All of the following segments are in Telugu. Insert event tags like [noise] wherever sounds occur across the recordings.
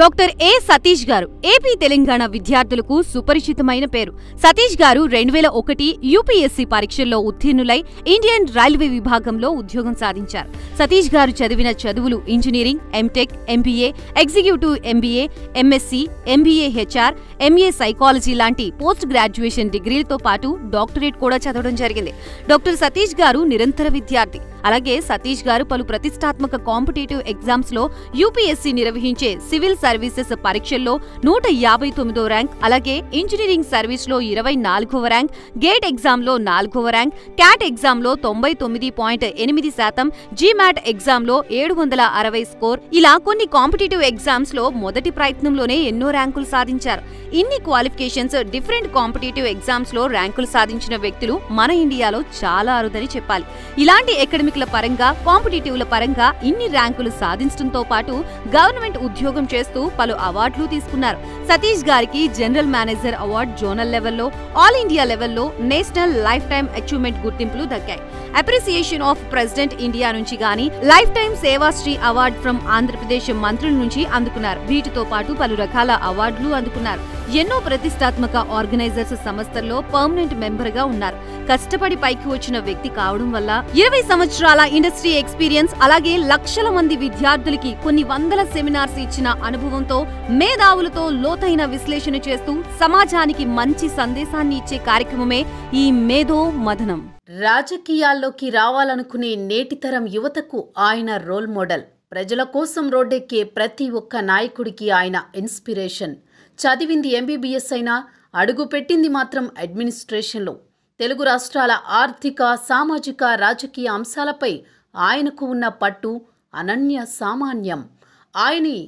డాక్టర్ ఏ సతీష్ గారు ఏపీ తెలంగాణ విద్యార్థులకు సుపరిచితమైన పేరు సతీష్ గారు రెండు వేల ఒకటి యూపీఎస్సీ పరీక్షల్లో ఉత్తీర్ణులై ఇండియన్ రైల్వే విభాగంలో ఉద్యోగం సాధించారు సతీష్ గారు చదివిన చదువులు engineering M Tech MBA executive MBA MSc MBA HR MA psychology లాంటి పోస్ట్ గ్రాడ్యుయేషన్ డిగ్రీలతో పాటు డాక్టరేట్ కూడా చదవడం జరిగింది డాక్టర్ సతీష్ గారు నిరంతర విద్యార్థి అలాగే సతీష్ గారు పలు ప్రతిష్టాత్మక కాంపిటేటివ్ ఎగ్జామ్స్ లో యూపీఎస్సీ నిర్వహించే సివిల్ సర్వీసెస్ పరీక్షల్లో నూట యాభై తొమ్మిదో ర్యాంక్ అలాగే ఇంజనీరింగ్ సర్వీస్ లో ఇరవై నాలుగవ ర్యాంక్ గేట్ ఎగ్జామ్ లో నాలుగవ ర్యాంక్ క్యాట్ ఎగ్జామ్ లో తొంభై తొమ్మిది పాయింట్ ఎనిమిది శాతం జీమాట్ ఎగ్జామ్ లో ఏడు వందల అరవై స్కోర్ ఇలా కొన్ని కాంపిటేటివ్ ఎగ్జామ్స్ లో మొదటి ప్రయత్నంలోనే ఎన్నో ర్యాంకులు సాధించారు ఇన్ని క్వాలిఫికేషన్స్ డిఫరెంట్ కాంపిటేటివ్ ఎగ్జామ్స్ లో ర్యాంకులు సాధించిన వ్యక్తులు మన ఇండియాలో చాలా అరుదని చెప్పాలి ఇలాంటి అకాడమిక్ల పరంగా కాంపిటేటివ్ల పరంగా ఇన్ని ర్యాంకులు సాధించడంతో పాటు గవర్నమెంట్ ఉద్యోగం చేస్తూ చేస్తూ పలు అవార్డులు తీసుకున్నారు సతీష్ గారికి జనరల్ మేనేజర్ అవార్డు జోనల్ లెవెల్లో ఆల్ ఇండియా లెవెల్లో నేషనల్ లైఫ్ టైం అచీవ్మెంట్ గుర్తింపులు దక్కాయి అప్రిసియేషన్ ఆఫ్ ప్రెసిడెంట్ ఇండియా నుంచి గాని life time Seva Sri award from Andhra Pradesh మంత్రుల నుంచి అందుకున్నారు వీటితో పాటు పలు రకాల అవార్డులు అందుకున్నారు ఎన్నో ప్రతిష్టాత్మక ఆర్గనైజర్స్ సంస్థల్లో పర్మనెంట్ మెంబర్ గా ఉన్నారు కష్టపడి పైకి వచ్చిన వ్యక్తి కావడం వల్ల ఇరవై సంవత్సరాల ఇండస్ట్రీ ఎక్స్పీరియన్స్ అలాగే లక్షల మంది విద్యార్థులకి కొన్ని వందల సెమినార్స్ ఇచ్చిన అనుభవంతో మేధావులతో లోతైన విశ్లేషణ చేస్తూ సమాజానికి మంచి సందేశాన్ని ఇచ్చే కార్యక్రమమే ఈ మేధో మధనం రాజకీయాల్లోకి రావాలనుకునే నేటితరం యువతకు ఆయన రోల్ మోడల్ ప్రజల కోసం రోడ్డెక్కే ప్రతి ఒక్క నాయకుడికి ఆయన ఇన్స్పిరేషన్ చదివింది ఎంబీబీఎస్ అయినా అడుగు పెట్టింది మాత్రం అడ్మినిస్ట్రేషన్లో తెలుగు రాష్ట్రాల ఆర్థిక సామాజిక రాజకీయ అంశాలపై ఆయనకు ఉన్న పట్టు అనన్య సామాన్యం ఆయనే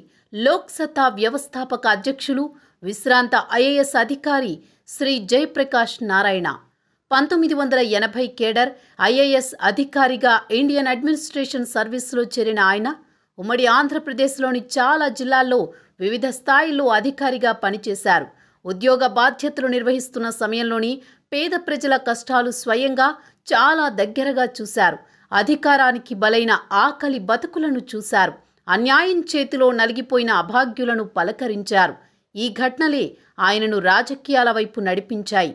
లోక్సత్తా వ్యవస్థాపక అధ్యక్షులు విశ్రాంత ఐఏఎస్ అధికారి శ్రీ జయప్రకాష్ నారాయణ పంతొమ్మిది వందల ఎనభై కేడర్ ఐఏఎస్ అధికారిగా ఇండియన్ అడ్మినిస్ట్రేషన్ సర్వీస్లో చేరిన ఆయన ఉమ్మడి ఆంధ్రప్రదేశ్లోని చాలా జిల్లాల్లో వివిధ స్థాయిల్లో అధికారిగా పనిచేశారు ఉద్యోగ బాధ్యతలు నిర్వహిస్తున్న సమయంలోని పేద ప్రజల కష్టాలు స్వయంగా చాలా దగ్గరగా చూశారు అధికారానికి బలైన ఆకలి బతుకులను చూశారు అన్యాయం చేతిలో నలిగిపోయిన అభాగ్యులను పలకరించారు ఈ ఘటనలే ఆయనను రాజకీయాల వైపు నడిపించాయి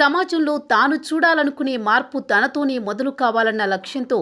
సమాజంలో తాను చూడాలనుకునే మార్పు తనతోనే మొదలు కావాలన్న లక్ష్యంతో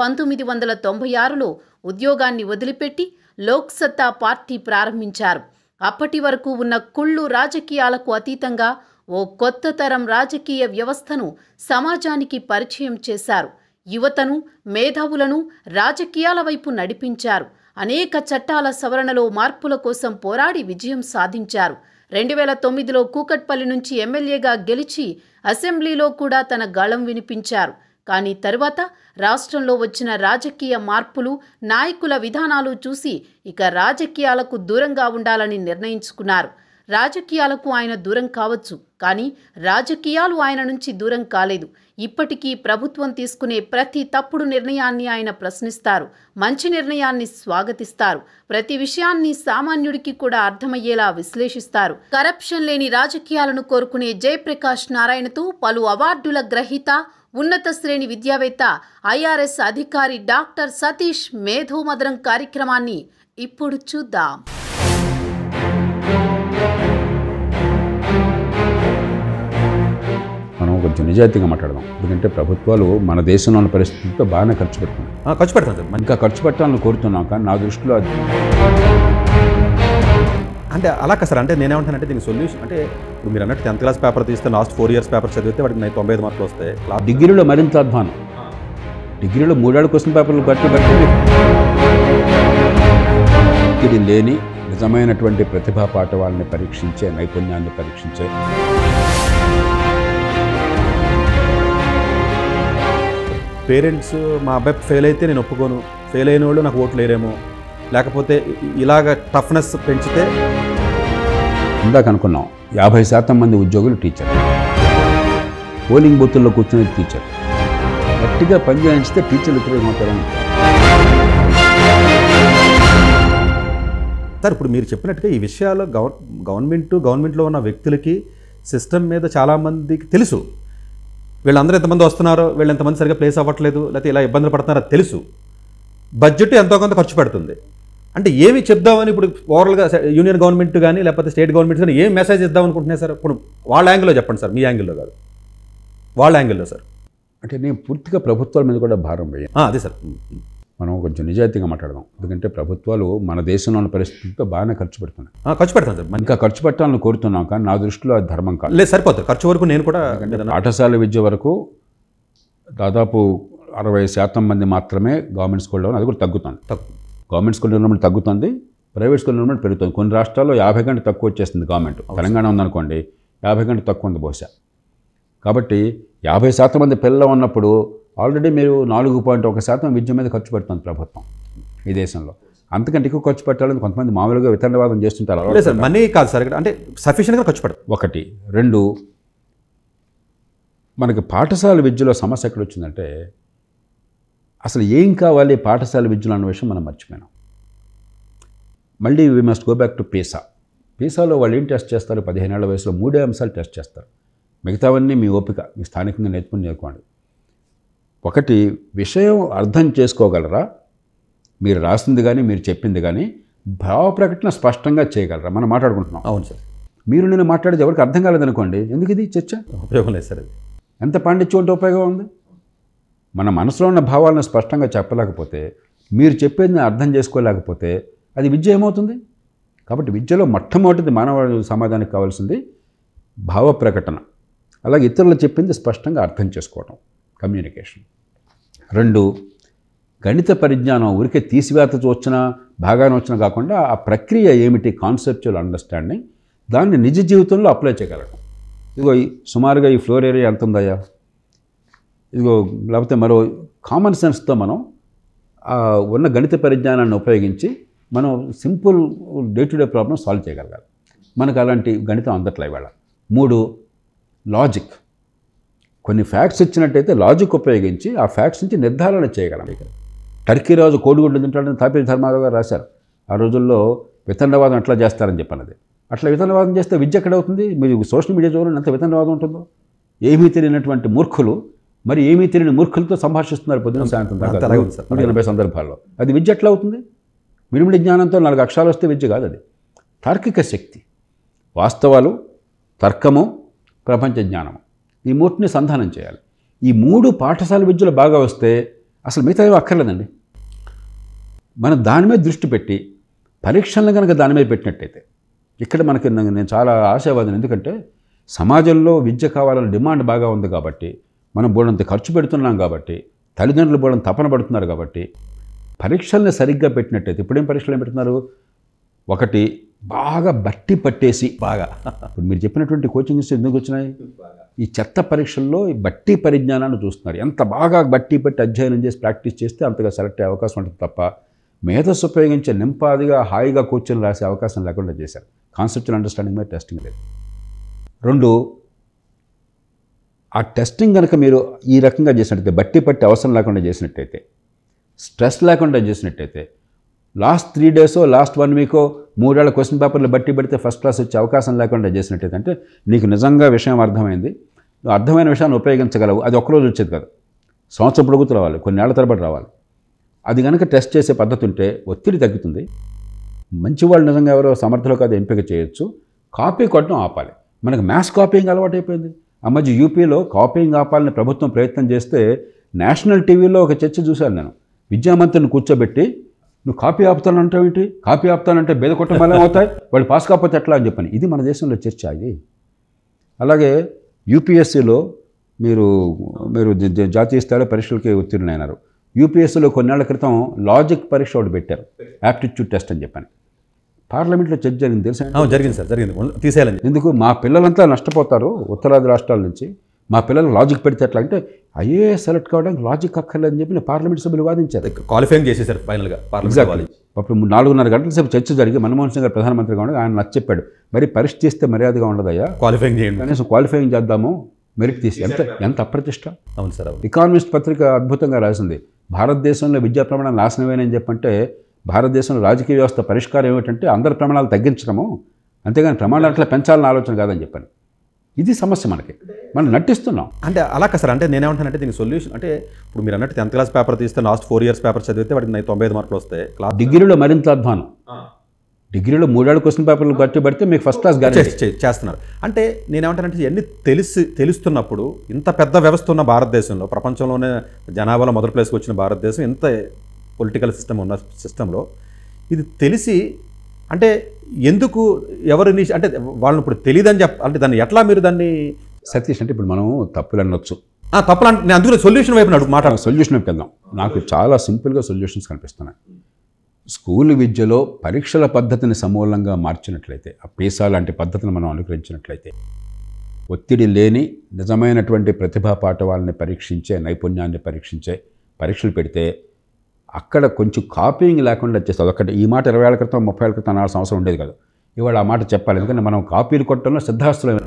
పంతొమ్మిది వందల తొంభై ఆరులో ఉద్యోగాన్ని వదిలిపెట్టి లోక్సత్తా పార్టీ ప్రారంభించారు అప్పటి వరకు ఉన్న కుళ్ళు రాజకీయాలకు అతీతంగా ఓ కొత్త తరం రాజకీయ వ్యవస్థను సమాజానికి పరిచయం చేశారు యువతను మేధావులను రాజకీయాల వైపు నడిపించారు అనేక చట్టాల సవరణలో మార్పుల కోసం పోరాడి విజయం సాధించారు రెండు వేల తొమ్మిదిలో కూకట్పల్లి నుంచి ఎమ్మెల్యేగా గెలిచి అసెంబ్లీలో కూడా తన గళం వినిపించారు కానీ తరువాత రాష్ట్రంలో వచ్చిన రాజకీయ మార్పులు నాయకుల విధానాలు చూసి ఇక రాజకీయాలకు దూరంగా ఉండాలని నిర్ణయించుకున్నారు రాజకీయాలకు ఆయన దూరం కావచ్చు కానీ రాజకీయాలు ఆయన నుంచి దూరం కాలేదు ఇప్పటికీ ప్రభుత్వం తీసుకునే ప్రతి తప్పుడు నిర్ణయాన్ని ఆయన ప్రశ్నిస్తారు మంచి నిర్ణయాన్ని స్వాగతిస్తారు ప్రతి విషయాన్ని సామాన్యుడికి కూడా అర్థమయ్యేలా విశ్లేషిస్తారు కరప్షన్ లేని రాజకీయాలను కోరుకునే జయప్రకాష్ నారాయణతో పలు అవార్డుల గ్రహీత ఉన్నత శ్రేణి విద్యావేత్త ఐఆర్ఎస్ అధికారి డాక్టర్ సతీష్ మేధోమదరం కార్యక్రమాన్ని ఇప్పుడు చూద్దాం కొంచెం నిజాయితీగా మాట్లాడదాం ఎందుకంటే ప్రభుత్వాలు మన దేశంలో ఉన్న పరిస్థితులతో బాగానే ఖర్చు పెడుతున్నాయి ఖర్చు పెడుతుంది ఇంకా ఖర్చు పెట్టాలని కోరుతున్నాం కానీ నా దృష్టిలో అది అంటే అలా కదా సార్ అంటే నేనేమంటానంటే దీనికి సొల్యూషన్ అంటే ఇప్పుడు మీరు అన్నట్టు టెన్త్ క్లాస్ పేపర్ తీస్తే లాస్ట్ ఫోర్ ఇయర్స్ పేపర్ చదివితే వాడికి నైన్ తొంభై ఐదు మార్కులు వస్తాయి డిగ్రీలో మరింత అధ్వానం డిగ్రీలో మూడేళ్ళ క్వశ్చన్ పేపర్లు బట్టి బట్టి లేని నిజమైనటువంటి ప్రతిభా పాఠవాళ్ళని పరీక్షించే నైపుణ్యాన్ని పరీక్షించే పేరెంట్స్ మా అబ్బాయి ఫెయిల్ అయితే నేను ఒప్పుకోను ఫెయిల్ అయిన వాళ్ళు నాకు ఓట్లు లేరేమో లేకపోతే ఇలాగ టఫ్నెస్ పెంచితే ఇందాక అనుకున్నాం యాభై శాతం మంది ఉద్యోగులు టీచర్ పోలింగ్ బూత్ల్లో కూర్చునేది టీచర్ గట్టిగా పనిచేయించితే టీచర్లు ఉపయోగమవుతారని సార్ ఇప్పుడు మీరు చెప్పినట్టుగా ఈ విషయాలు గవర్ గవర్నమెంట్ గవర్నమెంట్లో ఉన్న వ్యక్తులకి సిస్టమ్ మీద చాలామందికి తెలుసు వీళ్ళందరూ ఎంతమంది వస్తున్నారో వీళ్ళు ఎంతమంది సరిగ్గా ప్లేస్ అవ్వట్లేదు లేకపోతే ఇలా ఇబ్బందులు పడుతున్నారో తెలుసు బడ్జెట్ ఎంతో కొంత ఖర్చు పెడుతుంది అంటే ఏమి చెప్దామని ఇప్పుడు ఓవరాల్గా యూనియన్ గవర్నమెంట్ కానీ లేకపోతే స్టేట్ గవర్నమెంట్ కానీ ఏం మెసేజ్ ఇద్దాం అనుకుంటున్నాయి సార్ ఇప్పుడు వాళ్ళ యాంగిల్లో చెప్పండి సార్ మీ యాంగిల్లో కాదు వాళ్ళ యాంగిల్లో సార్ అంటే నేను పూర్తిగా ప్రభుత్వాల మీద కూడా భారం వేయాలి అదే సార్ మనం కొంచెం నిజాయితీగా మాట్లాడదాం ఎందుకంటే ప్రభుత్వాలు మన దేశంలో ఉన్న పరిస్థితితో బాగానే ఖర్చు పెడుతున్నాయి ఖర్చు పెడతాను ఇంకా ఖర్చు పెట్టాలని కోరుతున్నాం కానీ నా దృష్టిలో అది ధర్మం కాదు లేదు సరిపోతుంది ఖర్చు వరకు నేను కూడా పాఠశాల విద్య వరకు దాదాపు అరవై శాతం మంది మాత్రమే గవర్నమెంట్ స్కూల్లో అది కూడా తగ్గుతుంది గవర్నమెంట్ స్కూల్ నిర్మాణం తగ్గుతుంది ప్రైవేట్ స్కూల్ నిర్మాణం పెరుగుతుంది కొన్ని రాష్ట్రాల్లో యాభై గంటలు తక్కువ వచ్చేస్తుంది గవర్నమెంట్ తెలంగాణ ఉందనుకోండి యాభై గంటలు తక్కువ ఉంది బహుశా కాబట్టి యాభై శాతం మంది పిల్లలు ఉన్నప్పుడు ఆల్రెడీ మీరు నాలుగు పాయింట్ ఒక శాతం విద్య మీద ఖర్చు పెడుతుంది ప్రభుత్వం ఈ దేశంలో అంతకంటే ఎక్కువ ఖర్చు పెట్టాలని కొంతమంది మామూలుగా వితండవాదం చేస్తుంటారు సార్ మనీ కాదు సార్ అంటే సఫిషియెంట్గా ఖర్చు పెడతాం ఒకటి రెండు మనకి పాఠశాల విద్యలో సమస్య ఎక్కడ వచ్చిందంటే అసలు ఏం కావాలి పాఠశాల విద్యలో అన్న విషయం మనం మర్చిపోయినాం మళ్ళీ we must go back to PISA పీసాలో వాళ్ళు ఏం టెస్ట్ చేస్తారు పదిహేనేళ్ల వయసులో మూడే అంశాలు టెస్ట్ చేస్తారు మిగతావన్నీ మీ ఓపిక మీ స్థానికంగా నేర్చుకుని నేర్చుకోండి ఒకటి విషయం అర్థం చేసుకోగలరా మీరు రాసింది కానీ మీరు చెప్పింది కానీ భావ ప్రకటన స్పష్టంగా చేయగలరా మనం మాట్లాడుకుంటున్నాం అవును సార్ మీరు నేను మాట్లాడేది ఎవరికి అర్థం కాలేదనుకోండి ఎందుకు ఇది చర్చ ఉపయోగం లేదు సార్ ఎంత పాండిత్యం అంటే ఉపయోగం ఉంది మన మనసులో ఉన్న భావాలను స్పష్టంగా చెప్పలేకపోతే మీరు చెప్పేది అర్థం చేసుకోలేకపోతే అది విద్య ఏమవుతుంది కాబట్టి విద్యలో మొట్టమొదటిది మానవ సమాజానికి కావాల్సింది భావ ప్రకటన అలాగే ఇతరులు చెప్పింది స్పష్టంగా అర్థం చేసుకోవటం కమ్యూనికేషన్ రెండు గణిత పరిజ్ఞానం ఊరికే తీసివేత వచ్చినా బాగానే వచ్చినా కాకుండా ఆ ప్రక్రియ ఏమిటి కాన్సెప్చువల్ అండర్స్టాండింగ్ దాన్ని నిజ జీవితంలో అప్లై చేయగలడం ఇదిగో సుమారుగా ఈ ఫ్లోర్ ఏరియా ఎంత ఉందయ్యా ఇదిగో లేకపోతే మరో కామన్ సెన్స్తో మనం ఉన్న గణిత పరిజ్ఞానాన్ని ఉపయోగించి మనం simple day to day problem solve చేయగలగాలి మనకు అలాంటి గణితం అందట్లే ఇవాళ మూడు లాజిక్ కొన్ని ఫ్యాక్ట్స్ ఇచ్చినట్టయితే లాజిక్ ఉపయోగించి ఆ ఫ్యాక్ట్స్ నుంచి నిర్ధారణ చేయగలం టర్కీ రోజు కోడిగుడ్లు తింటాడని తాపేజ్ ధర్మారావు గారు రాశారు ఆ రోజుల్లో వితండవాదం అట్లా చేస్తారని చెప్పినది అట్లా వితండవాదం చేస్తే విద్య ఎక్కడవుతుంది మీరు సోషల్ మీడియా చూడండి ఎంత వితండవాదం ఉంటుందో ఏమీ తెలియనటువంటి మూర్ఖులు మరి ఏమీ తెలియని మూర్ఖులతో సంభాషిస్తున్నారు పొద్దున సాయంత్రం నూట ఎనభై సందర్భాల్లో అది విద్య ఎట్లా అవుతుంది మిడిమిడి జ్ఞానంతో నాలుగు అక్షరాలు వస్తే విద్య కాదు అది తార్కిక శక్తి వాస్తవాలు తర్కము ప్రపంచ జ్ఞానము ఈ మూటిని సంధానం చేయాలి ఈ మూడు పాఠశాల విద్యలు బాగా వస్తే అసలు మిగతా అక్కర్లేదండి మనం దాని మీద దృష్టి పెట్టి పరీక్షలను కనుక దాని మీద పెట్టినట్టయితే ఇక్కడ మనకి నేను చాలా ఆశావాదం ఎందుకంటే సమాజంలో విద్య కావాలని డిమాండ్ బాగా ఉంది కాబట్టి మనం బోడంత ఖర్చు పెడుతున్నాం కాబట్టి తల్లిదండ్రులు బోడం తపన పడుతున్నారు కాబట్టి పరీక్షల్ని సరిగ్గా పెట్టినట్టయితే ఇప్పుడేం పరీక్షలు పెడుతున్నారు ఒకటి బాగా బట్టి పట్టేసి బాగా ఇప్పుడు మీరు చెప్పినటువంటి కోచింగ్ ఇన్స్టిట్యూట్ ఎందుకు వచ్చినాయి ఈ చెత్త పరీక్షల్లో ఈ బట్టి పరిజ్ఞానాన్ని చూస్తున్నారు ఎంత బాగా బట్టి పెట్టి అధ్యయనం చేసి ప్రాక్టీస్ చేస్తే అంతగా సెలెక్ట్ అయ్యే అవకాశం ఉంటుంది తప్ప మేధస్సు ఉపయోగించే నింపాదిగా హాయిగా కూర్చొని రాసే అవకాశం లేకుండా చేశారు కాన్సెప్చువల్ అండర్స్టాండింగ్ మీద టెస్టింగ్ లేదు రెండు ఆ టెస్టింగ్ కనుక మీరు ఈ రకంగా చేసినట్టయితే బట్టి పట్టి అవసరం లేకుండా చేసినట్టయితే స్ట్రెస్ లేకుండా చేసినట్టయితే లాస్ట్ త్రీ డేసో లాస్ట్ వన్ వీకో మూడేళ్ల క్వశ్చన్ పేపర్లు బట్టి పెడితే ఫస్ట్ క్లాస్ వచ్చే అవకాశం లేకుండా చేసినట్టయితే అంటే నీకు నిజంగా విషయం అర్థమైంది అర్థమైన విషయాన్ని ఉపయోగించగలవు అది ఒక్కరోజు వచ్చేది కదా సంవత్సరం పొడుగుతు రావాలి కొన్నేళ్ల తరబడి రావాలి అది కనుక టెస్ట్ చేసే పద్ధతి ఉంటే ఒత్తిడి తగ్గుతుంది మంచి వాళ్ళు నిజంగా ఎవరో సమర్థులు కాదు ఎంపిక చేయొచ్చు కాపీ కొట్టడం ఆపాలి మనకు మ్యాథ్స్ కాపీయింగ్ అలవాటు అయిపోయింది ఆ మధ్య యూపీలో కాపీయింగ్ ఆపాలని ప్రభుత్వం ప్రయత్నం చేస్తే నేషనల్ టీవీలో ఒక చర్చ చూశాను నేను విద్యామంత్రిని కూర్చోబెట్టి నువ్వు కాపీ అంటావు ఏంటి కాపీ ఆపుతానంటే బేద కుటుంబాలు అవుతాయి వాళ్ళు పాస్ కాకపోతే ఎట్లా అని చెప్పని ఇది మన దేశంలో చర్చ ఇది అలాగే యూపీఎస్సీలో మీరు మీరు జాతీయ స్థాయిలో పరీక్షలకి అయినారు యూపీఎస్సీలో కొన్నేళ్ల క్రితం లాజిక్ పరీక్ష ఒకటి పెట్టారు యాప్టిట్యూడ్ టెస్ట్ అని చెప్పాను పార్లమెంట్లో చర్చ జరిగింది తెలుసు జరిగింది సార్ జరిగింది తీసేయాలని ఎందుకు మా పిల్లలంతా నష్టపోతారు ఉత్తరాది రాష్ట్రాల నుంచి మా పిల్లలు లాజిక్ పెడితే ఎట్లా అంటే ఐఏఎస్ సెలెక్ట్ కావడానికి లాజిక్ అని చెప్పి నేను పార్లమెంట్ సభ్యులు వాదించారు క్వాలిఫైయింగ్ చేసేసారు ఫైనల్గా పార్లమెంట్ అప్పుడు నాలుగున్నర గంటల సేపు చర్చ జరిగి మన్మోహన్ సింగ్ గారు ప్రధానమంత్రిగా ఉండగా ఆయన నచ్చ చెప్పాడు మరి పరిస్థితి ఇస్తే మర్యాదగా ఉండదయ్యా క్వాలిఫైంగ్ చేయండి కనీసం క్వాలిఫైంగ్ చేద్దాము మెరిట్ తీసి ఎంత ఎంత అప్రతిష్ట అవును సార్ ఇకానమిస్ట్ పత్రిక అద్భుతంగా రాసింది భారతదేశంలో విద్యా ప్రమాణాలు నాశనమేనని చెప్పంటే భారతదేశంలో రాజకీయ వ్యవస్థ పరిష్కారం ఏమిటంటే అందరి ప్రమాణాలు తగ్గించడము అంతేగాని ప్రమాణాలు అట్లా పెంచాలని ఆలోచన కాదని చెప్పాను ఇది సమస్య మనకి మనం నటిస్తున్నాం అంటే అలా కదా సార్ అంటే నేనేమంటానంటే దీనికి సొల్యూషన్ అంటే ఇప్పుడు మీరు అన్నట్టు టెన్త్ క్లాస్ పేపర్ తీస్తే లాస్ట్ ఫోర్ ఇయర్స్ పేపర్ చదివితే వాటికి తొంభై ఐదు మార్కులు వస్తాయి క్లాస్ డిగ్రీలో మరింత అధ్వానం డిగ్రీలో మూడేళ్ళు క్వశ్చన్ పేపర్లు ఖర్చు పెడితే మీకు ఫస్ట్ క్లాస్ చేస్తున్నారు అంటే నేనేమంటానంటే అన్ని తెలిసి తెలుస్తున్నప్పుడు ఇంత పెద్ద వ్యవస్థ ఉన్న భారతదేశంలో ప్రపంచంలోనే జనాభాలో మొదటి ప్లేస్కి వచ్చిన భారతదేశం ఇంత పొలిటికల్ సిస్టమ్ ఉన్న సిస్టంలో ఇది తెలిసి అంటే ఎందుకు ఎవరు అంటే వాళ్ళని ఇప్పుడు తెలియదని చెప్ప అంటే దాన్ని ఎట్లా మీరు దాన్ని సతీష్ అంటే ఇప్పుడు మనం తప్పులు అనొచ్చు తప్పులు అంటే నేను అందుకనే సొల్యూషన్ వైపు అడుగు మాట సొల్యూషన్ వైపు వెళ్దాం నాకు చాలా సింపుల్గా సొల్యూషన్స్ కనిపిస్తున్నాయి స్కూల్ విద్యలో పరీక్షల పద్ధతిని సమూలంగా మార్చినట్లయితే ఆ పీసా లాంటి పద్ధతిని మనం అనుకరించినట్లయితే ఒత్తిడి లేని నిజమైనటువంటి ప్రతిభా పాఠవాళ్ళని పరీక్షించే నైపుణ్యాన్ని పరీక్షించే పరీక్షలు పెడితే అక్కడ కొంచెం కాపీయింగ్ లేకుండా వచ్చేస్తుంది ఒకటి ఈ మాట ఇరవై ఏళ్ళ క్రితం ముప్పై ఏళ్ళ క్రితం అనాల్సిన అవసరం ఉండేది కాదు ఇవాళ ఆ మాట చెప్పాలి ఎందుకంటే మనం కాపీలు కొట్టడంలో సిద్ధాస్తులైన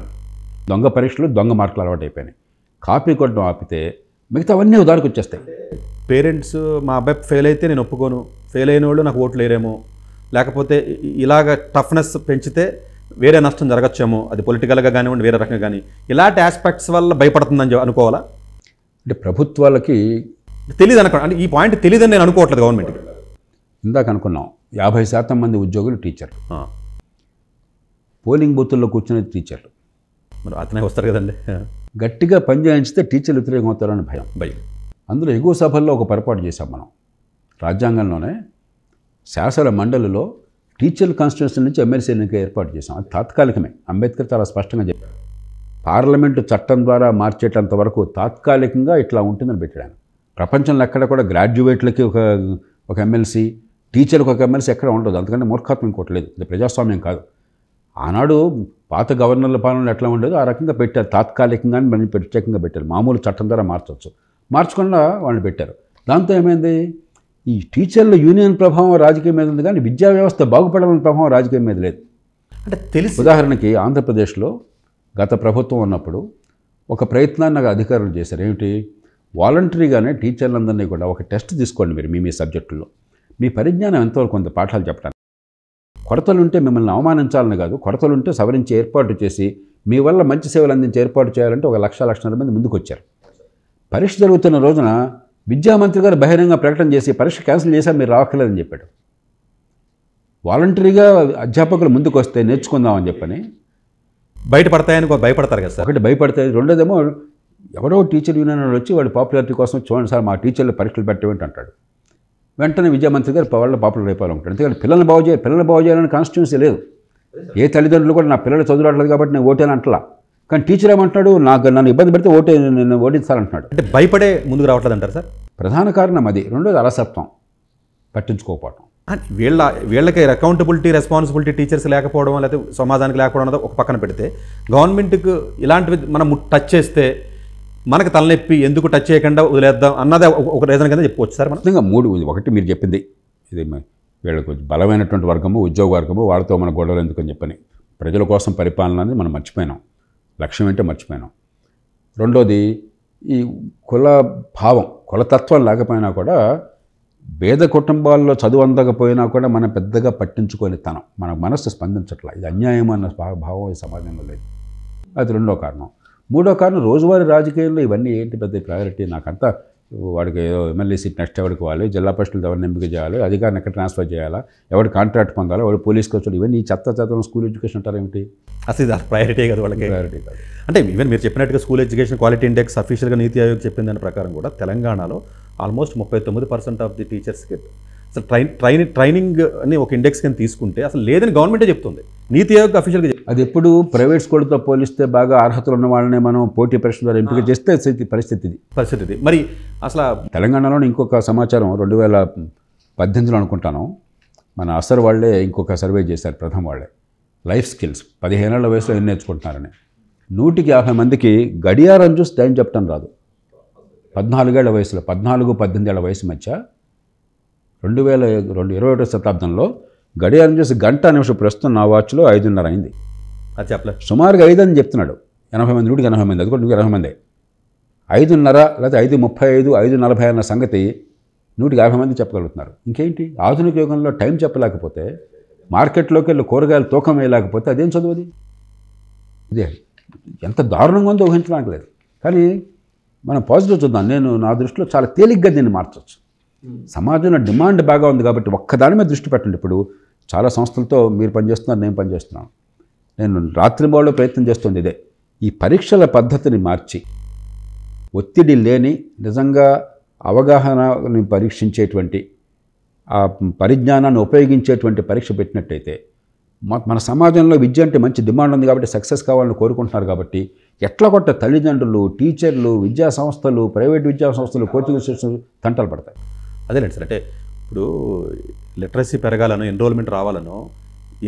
దొంగ పరీక్షలు దొంగ మార్కులు అలవాటు అయిపోయినాయి కాపీ కొట్టడం ఆపితే మిగతా అవన్నీ ఉదాహరణకు వచ్చేస్తాయి పేరెంట్స్ మా అబ్బాయి ఫెయిల్ అయితే నేను ఒప్పుకోను ఫెయిల్ అయిన వాళ్ళు నాకు ఓట్లు వేరేమో లేకపోతే ఇలాగ టఫ్నెస్ పెంచితే వేరే నష్టం జరగచ్చేమో అది పొలిటికల్గా కానివ్వండి వేరే రకంగా కానీ ఇలాంటి ఆస్పెక్ట్స్ వల్ల భయపడుతుందని అనుకోవాలా అంటే ప్రభుత్వాలకి తెలియదు అనుకో అంటే ఈ పాయింట్ తెలియదని నేను అనుకోవట్లేదు గవర్నమెంట్ ఇందాక అనుకున్నాం యాభై శాతం మంది ఉద్యోగులు టీచర్ పోలింగ్ బూత్ల్లో కూర్చునే టీచర్లు మరి అతనే వస్తారు కదండి గట్టిగా పని చేయించితే టీచర్లు వ్యతిరేకం అవుతారని భయం భయం అందులో ఎగువ సభల్లో ఒక పొరపాటు చేశాం మనం రాజ్యాంగంలోనే శాసన మండలిలో టీచర్ కాన్స్టిట్యూన్సీ నుంచి ఎమ్మెల్సీ ఎన్నిక ఏర్పాటు చేశాం అది తాత్కాలికమే అంబేద్కర్ చాలా స్పష్టంగా చెప్పారు పార్లమెంటు చట్టం ద్వారా మార్చేటంత వరకు తాత్కాలికంగా ఇట్లా ఉంటుందని పెట్టాను ప్రపంచంలో ఎక్కడ కూడా గ్రాడ్యుయేట్లకి ఒక ఒక ఎమ్మెల్సీ టీచర్కి ఒక ఎమ్మెల్సీ ఎక్కడ ఉండదు అందుకంటే మూర్ఖత్వం ఇంకోటి లేదు ఇది ప్రజాస్వామ్యం కాదు ఆనాడు పాత గవర్నర్ల పాలనలు ఎట్లా ఉండేది ఆ రకంగా పెట్టారు తాత్కాలికంగా మనం ప్రత్యేకంగా పెట్టారు మామూలు చట్టం ద్వారా మార్చవచ్చు మార్చకుండా వాళ్ళని పెట్టారు దాంతో ఏమైంది ఈ టీచర్ల యూనియన్ ప్రభావం రాజకీయం మీద ఉంది కానీ విద్యా వ్యవస్థ బాగుపడాలని ప్రభావం రాజకీయం మీద లేదు అంటే తెలుసు ఉదాహరణకి ఆంధ్రప్రదేశ్లో గత ప్రభుత్వం ఉన్నప్పుడు ఒక ప్రయత్నాన్ని నాకు అధికారులు చేశారు ఏమిటి వాలంటరీగానే టీచర్లందరినీ కూడా ఒక టెస్ట్ తీసుకోండి మీరు మీ మీ సబ్జెక్టుల్లో మీ పరిజ్ఞానం ఎంతవరకు కొంత పాఠాలు చెప్పడానికి కొరతలుంటే మిమ్మల్ని అవమానించాలని కాదు కొరతలుంటే సవరించి ఏర్పాటు చేసి మీ వల్ల మంచి సేవలు అందించి ఏర్పాటు చేయాలంటే ఒక లక్ష లక్షల మంది ముందుకొచ్చారు పరీక్ష జరుగుతున్న రోజున విద్యామంత్రి గారు బహిరంగ ప్రకటన చేసి పరీక్ష క్యాన్సిల్ చేసా మీరు రావక్కర్లేదని చెప్పాడు వాలంటరీగా అధ్యాపకులు ముందుకు వస్తే నేర్చుకుందామని చెప్పని బయటపడతాయని భయపడతారు కదా సార్ ఒకటి భయపడతాయి రెండోదేమో ఎవరో టీచర్ యూనియన్ వచ్చి వాళ్ళు పాపులారిటీ కోసం చూడండి సార్ మా టీచర్లు పరీక్షలు పెట్టమేంటి అంటాడు వెంటనే విద్యామంత్రి గారు వాళ్ళు పాపులర్ అయిపోవాలంటాడు ఎందుకంటే పిల్లల్ని బాగు చేయాలి పిల్లల్ని బాగు చేయాలని కాన్స్టిట్యూన్సీ లేదు ఏ తల్లిదండ్రులు కూడా నా పిల్లలు చదువులాట్లేదు కాబట్టి నేను ఓటే అంటలా కానీ టీచర్ ఏమంటున్నాడు నాకు నన్ను ఇబ్బంది పెడితే ఓటే నేను ఓటించాలంటున్నాడు అంటే భయపడే ముందుకు రావట్లేదు అంటారు సార్ ప్రధాన కారణం అది రెండోది అలసత్వం పట్టించుకోకపోవటం వీళ్ళ వీళ్ళకి అకౌంటబిలిటీ రెస్పాన్సిబిలిటీ టీచర్స్ లేకపోవడం లేకపోతే సమాజానికి లేకపోవడం అనేది ఒక పక్కన పెడితే గవర్నమెంట్కి ఇలాంటివి మనం టచ్ చేస్తే మనకు తలనొప్పి ఎందుకు టచ్ చేయకుండా వదిలేద్దాం అన్నదే ఒక రీజన్ కింద చెప్పవచ్చు సార్ మనం మూడు ఒకటి మీరు చెప్పింది ఇది వీళ్ళకు బలమైనటువంటి వర్గము ఉద్యోగ వర్గము వాళ్ళతో మన గొడవలు ఎందుకని చెప్పని ప్రజల కోసం పరిపాలన అనేది మనం మర్చిపోయినాం లక్ష్యం ఏంటో మర్చిపోయినాం రెండోది ఈ కుల భావం కులతత్వం లేకపోయినా కూడా భేద కుటుంబాల్లో చదువు అందకపోయినా కూడా మనం పెద్దగా పట్టించుకొని తనం మన మనస్సు స్పందించట్లా ఇది అన్యాయం అన్న భావం ఈ సమాజంలో లేదు అది రెండో కారణం మూడో కారణం రోజువారి రాజకీయాల్లో ఇవన్నీ ఏంటి పెద్ద ప్రయారిటీ నాకంతా వాడికి ఏదో ఎమ్మెల్యే సీట్ నెక్స్ట్ ఎవరికి ఇవ్వాలి జిల్లా పరిషత్లు ఎవరిని ఎంపిక చేయాలి అధికారిని ఎక్కడ ట్రాన్స్ఫర్ చేయాలా ఎవరు కాంట్రాక్ట్ పొందాలి ఎవరు పోలీస్ కోచ్లు ఇవన్నీ చెత్త చెత్త స్కూల్ ఎడ్యుకేషన్ అంటారు ఏమిటి అసలు ఇది ప్రయారిటీ కదా వాళ్ళకి ప్రయారిటీ కాదు అంటే ఈవెన్ మీరు చెప్పినట్టుగా స్కూల్ ఎడ్యుకేషన్ క్వాలిటీ ఇండెక్స్ అఫీషియల్గా నీతి ఆయోగ్ చెప్పిన దాని ప్రకారం కూడా తెలంగాణలో ఆల్మోస్ట్ ముప్పై తొమ్మిది పర్సెంట్ ఆఫ్ ది టీచర్స్కి అసలు ట్రైన్ ట్రైనింగ్ ట్రైనింగ్ అని ఒక ఇండెక్స్ కానీ తీసుకుంటే అసలు లేదని గవర్నమెంటే చెప్తుంది నీతి ఆయోగ్ అఫీషియల్గా అది ఎప్పుడు ప్రైవేట్ స్కూళ్ళతో పోలిస్తే బాగా అర్హతలు ఉన్న వాళ్ళనే మనం పోటీ ప్రశ్న ద్వారా ఎంపిక చేస్తే పరిస్థితి పరిస్థితి మరి అసలు తెలంగాణలో ఇంకొక సమాచారం రెండు వేల పద్దెనిమిదిలో అనుకుంటాను మన అసర్ వాళ్ళే ఇంకొక సర్వే చేశారు ప్రథమ వాళ్ళే లైఫ్ స్కిల్స్ పదిహేనేళ్ల వయసులో ఎన్ని నేర్చుకుంటున్నారని నూటికి యాభై మందికి గడియారం చూసి టైం చెప్పడం రాదు పద్నాలుగేళ్ల వయసులో పద్నాలుగు పద్దెనిమిది వయసు మధ్య రెండు వేల రెండు ఇరవై ఒకటో శతాబ్దంలో గడియారం చూసి గంట నిమిషం ప్రస్తుతం నా వాచ్లో ఐదున్నర అయింది అది చెప్పలేదు సుమారుగా ఐదు అని చెప్తున్నాడు ఎనభై మంది నూటికి ఎనభై మంది అది కూడా ఎనభై మంది ఐదున్నర లేకపోతే ఐదు ముప్పై ఐదు ఐదు నలభై అన్న సంగతి నూటికి యాభై మంది చెప్పగలుగుతున్నారు ఇంకేంటి ఆధునిక యుగంలో టైం చెప్పలేకపోతే మార్కెట్లోకి వెళ్ళి కూరగాయలు తూకం వేయలేకపోతే అదేం చదువుది ఇదే ఎంత దారుణంగా ఉందో ఊహించడానికి లేదు కానీ మనం పాజిటివ్ చూద్దాం నేను నా దృష్టిలో చాలా తేలిగ్గా దీన్ని మార్చవచ్చు సమాజంలో డిమాండ్ బాగా ఉంది కాబట్టి ఒక్కదాని మీద దృష్టి పెట్టండి ఇప్పుడు చాలా సంస్థలతో మీరు పనిచేస్తున్నారు నేను పనిచేస్తున్నాను నేను రాత్రింబాళ్ళు ప్రయత్నం చేస్తుంది ఇదే ఈ పరీక్షల పద్ధతిని మార్చి ఒత్తిడి లేని నిజంగా అవగాహనని పరీక్షించేటువంటి ఆ పరిజ్ఞానాన్ని ఉపయోగించేటువంటి పరీక్ష పెట్టినట్టయితే మన సమాజంలో విద్య అంటే మంచి డిమాండ్ ఉంది కాబట్టి సక్సెస్ కావాలని కోరుకుంటున్నారు కాబట్టి ఎట్లా కొట్ట తల్లిదండ్రులు టీచర్లు విద్యా సంస్థలు ప్రైవేట్ విద్యా సంస్థలు కోచింగ్ ఇన్స్టిట్యూషన్లు తంటలు పడతాయి అదేలేండి సార్ అంటే ఇప్పుడు లిటరసీ పెరగాలను ఎన్రోల్మెంట్ రావాలను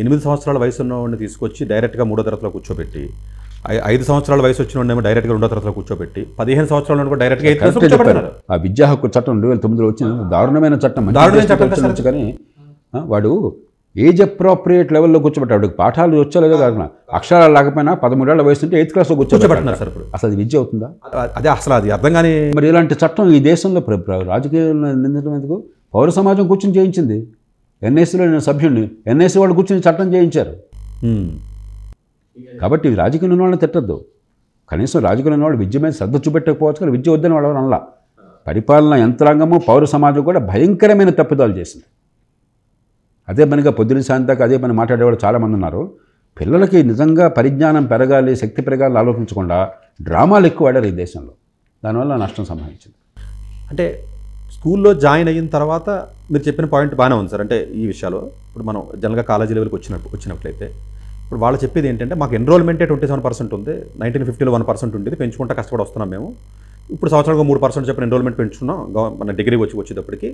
ఎనిమిది సంవత్సరాల వయసు ఉన్నవాడిని తీసుకొచ్చి డైరెక్ట్గా మూడో తరగతిలో కూర్చోబెట్టి ఐదు సంవత్సరాల వయసు వచ్చిన వాడిని డైరెక్ట్గా రెండో తరగతిలో కూర్చోబెట్టి పదిహేను సంవత్సరాల కూడా డైరెక్ట్గా ఆ విద్యా హక్కు చట్టం రెండు వేల తొమ్మిదిలో వచ్చిన దారుణమైన చట్టం దారుణమైన చట్టం కానీ వాడు ఏజ్ అప్రోప్రియేట్ లెవెల్లో కూర్చోబెట్టాడు పాఠాలు వచ్చలేదో కాకుండా అక్షరాలు లేకపోయినా పదమూడేళ్ల వయసు ఉంటే ఎయిత్ క్లాస్లో కూర్చోబెట్టినారు సార్ ఇప్పుడు అసలు విద్య అవుతుందా అదే అసలు అది అర్థం కానీ మరి ఇలాంటి చట్టం ఈ దేశంలో రాజకీయాల్లో నిందించడం ఎందుకు పౌర సమాజం కూర్చొని చేయించింది ఎన్ఎస్సీలో నేను సభ్యుడిని ఎన్ఎస్సీ వాళ్ళు కూర్చొని చట్టం చేయించారు కాబట్టి రాజకీయంలో ఉన్న వాళ్ళని తిట్టద్దు కనీసం రాజకీయంలో ఉన్న వాళ్ళు విద్య మీద శ్రద్ధ చూపెట్టకపోవచ్చు కానీ విద్య వద్దని వాళ్ళు అనలా పరిపాలన యంత్రాంగము పౌర సమాజం కూడా భయంకరమైన తప్పిదాలు చేసింది అదే పనిగా పొద్దున సాయంత్రాక అదే పని మాట్లాడేవాళ్ళు చాలామంది ఉన్నారు పిల్లలకి నిజంగా పరిజ్ఞానం పెరగాలి శక్తి పెరగాలి ఆలోచించకుండా డ్రామాలు ఎక్కువ ఆడారు ఈ దేశంలో దానివల్ల నష్టం సంభవించింది అంటే స్కూల్లో జాయిన్ అయిన తర్వాత మీరు చెప్పిన పాయింట్ బాగానే ఉంది సార్ అంటే ఈ విషయాలు ఇప్పుడు మనం జనరల్గా కాలేజీ లెవెల్కి వచ్చినప్పుడు వచ్చినట్లయితే ఇప్పుడు వాళ్ళు చెప్పేది ఏంటంటే మాకు ఎన్రోల్మెంటే ట్వంటీ సెవెన్ పర్సెంట్ ఉంది నైన్టీన్ ఫిఫ్టీలో వన్ పర్సెంట్ ఉండేది పెంచుకుంటా కష్టపడి వస్తున్నాం మేము ఇప్పుడు సంవత్సరానికి మూడు పర్సెంట్ చెప్పిన ఎన్రోల్మెంట్ పెంచుకున్నాం మన డిగ్రీ వచ్చి వచ్చేటప్పటికి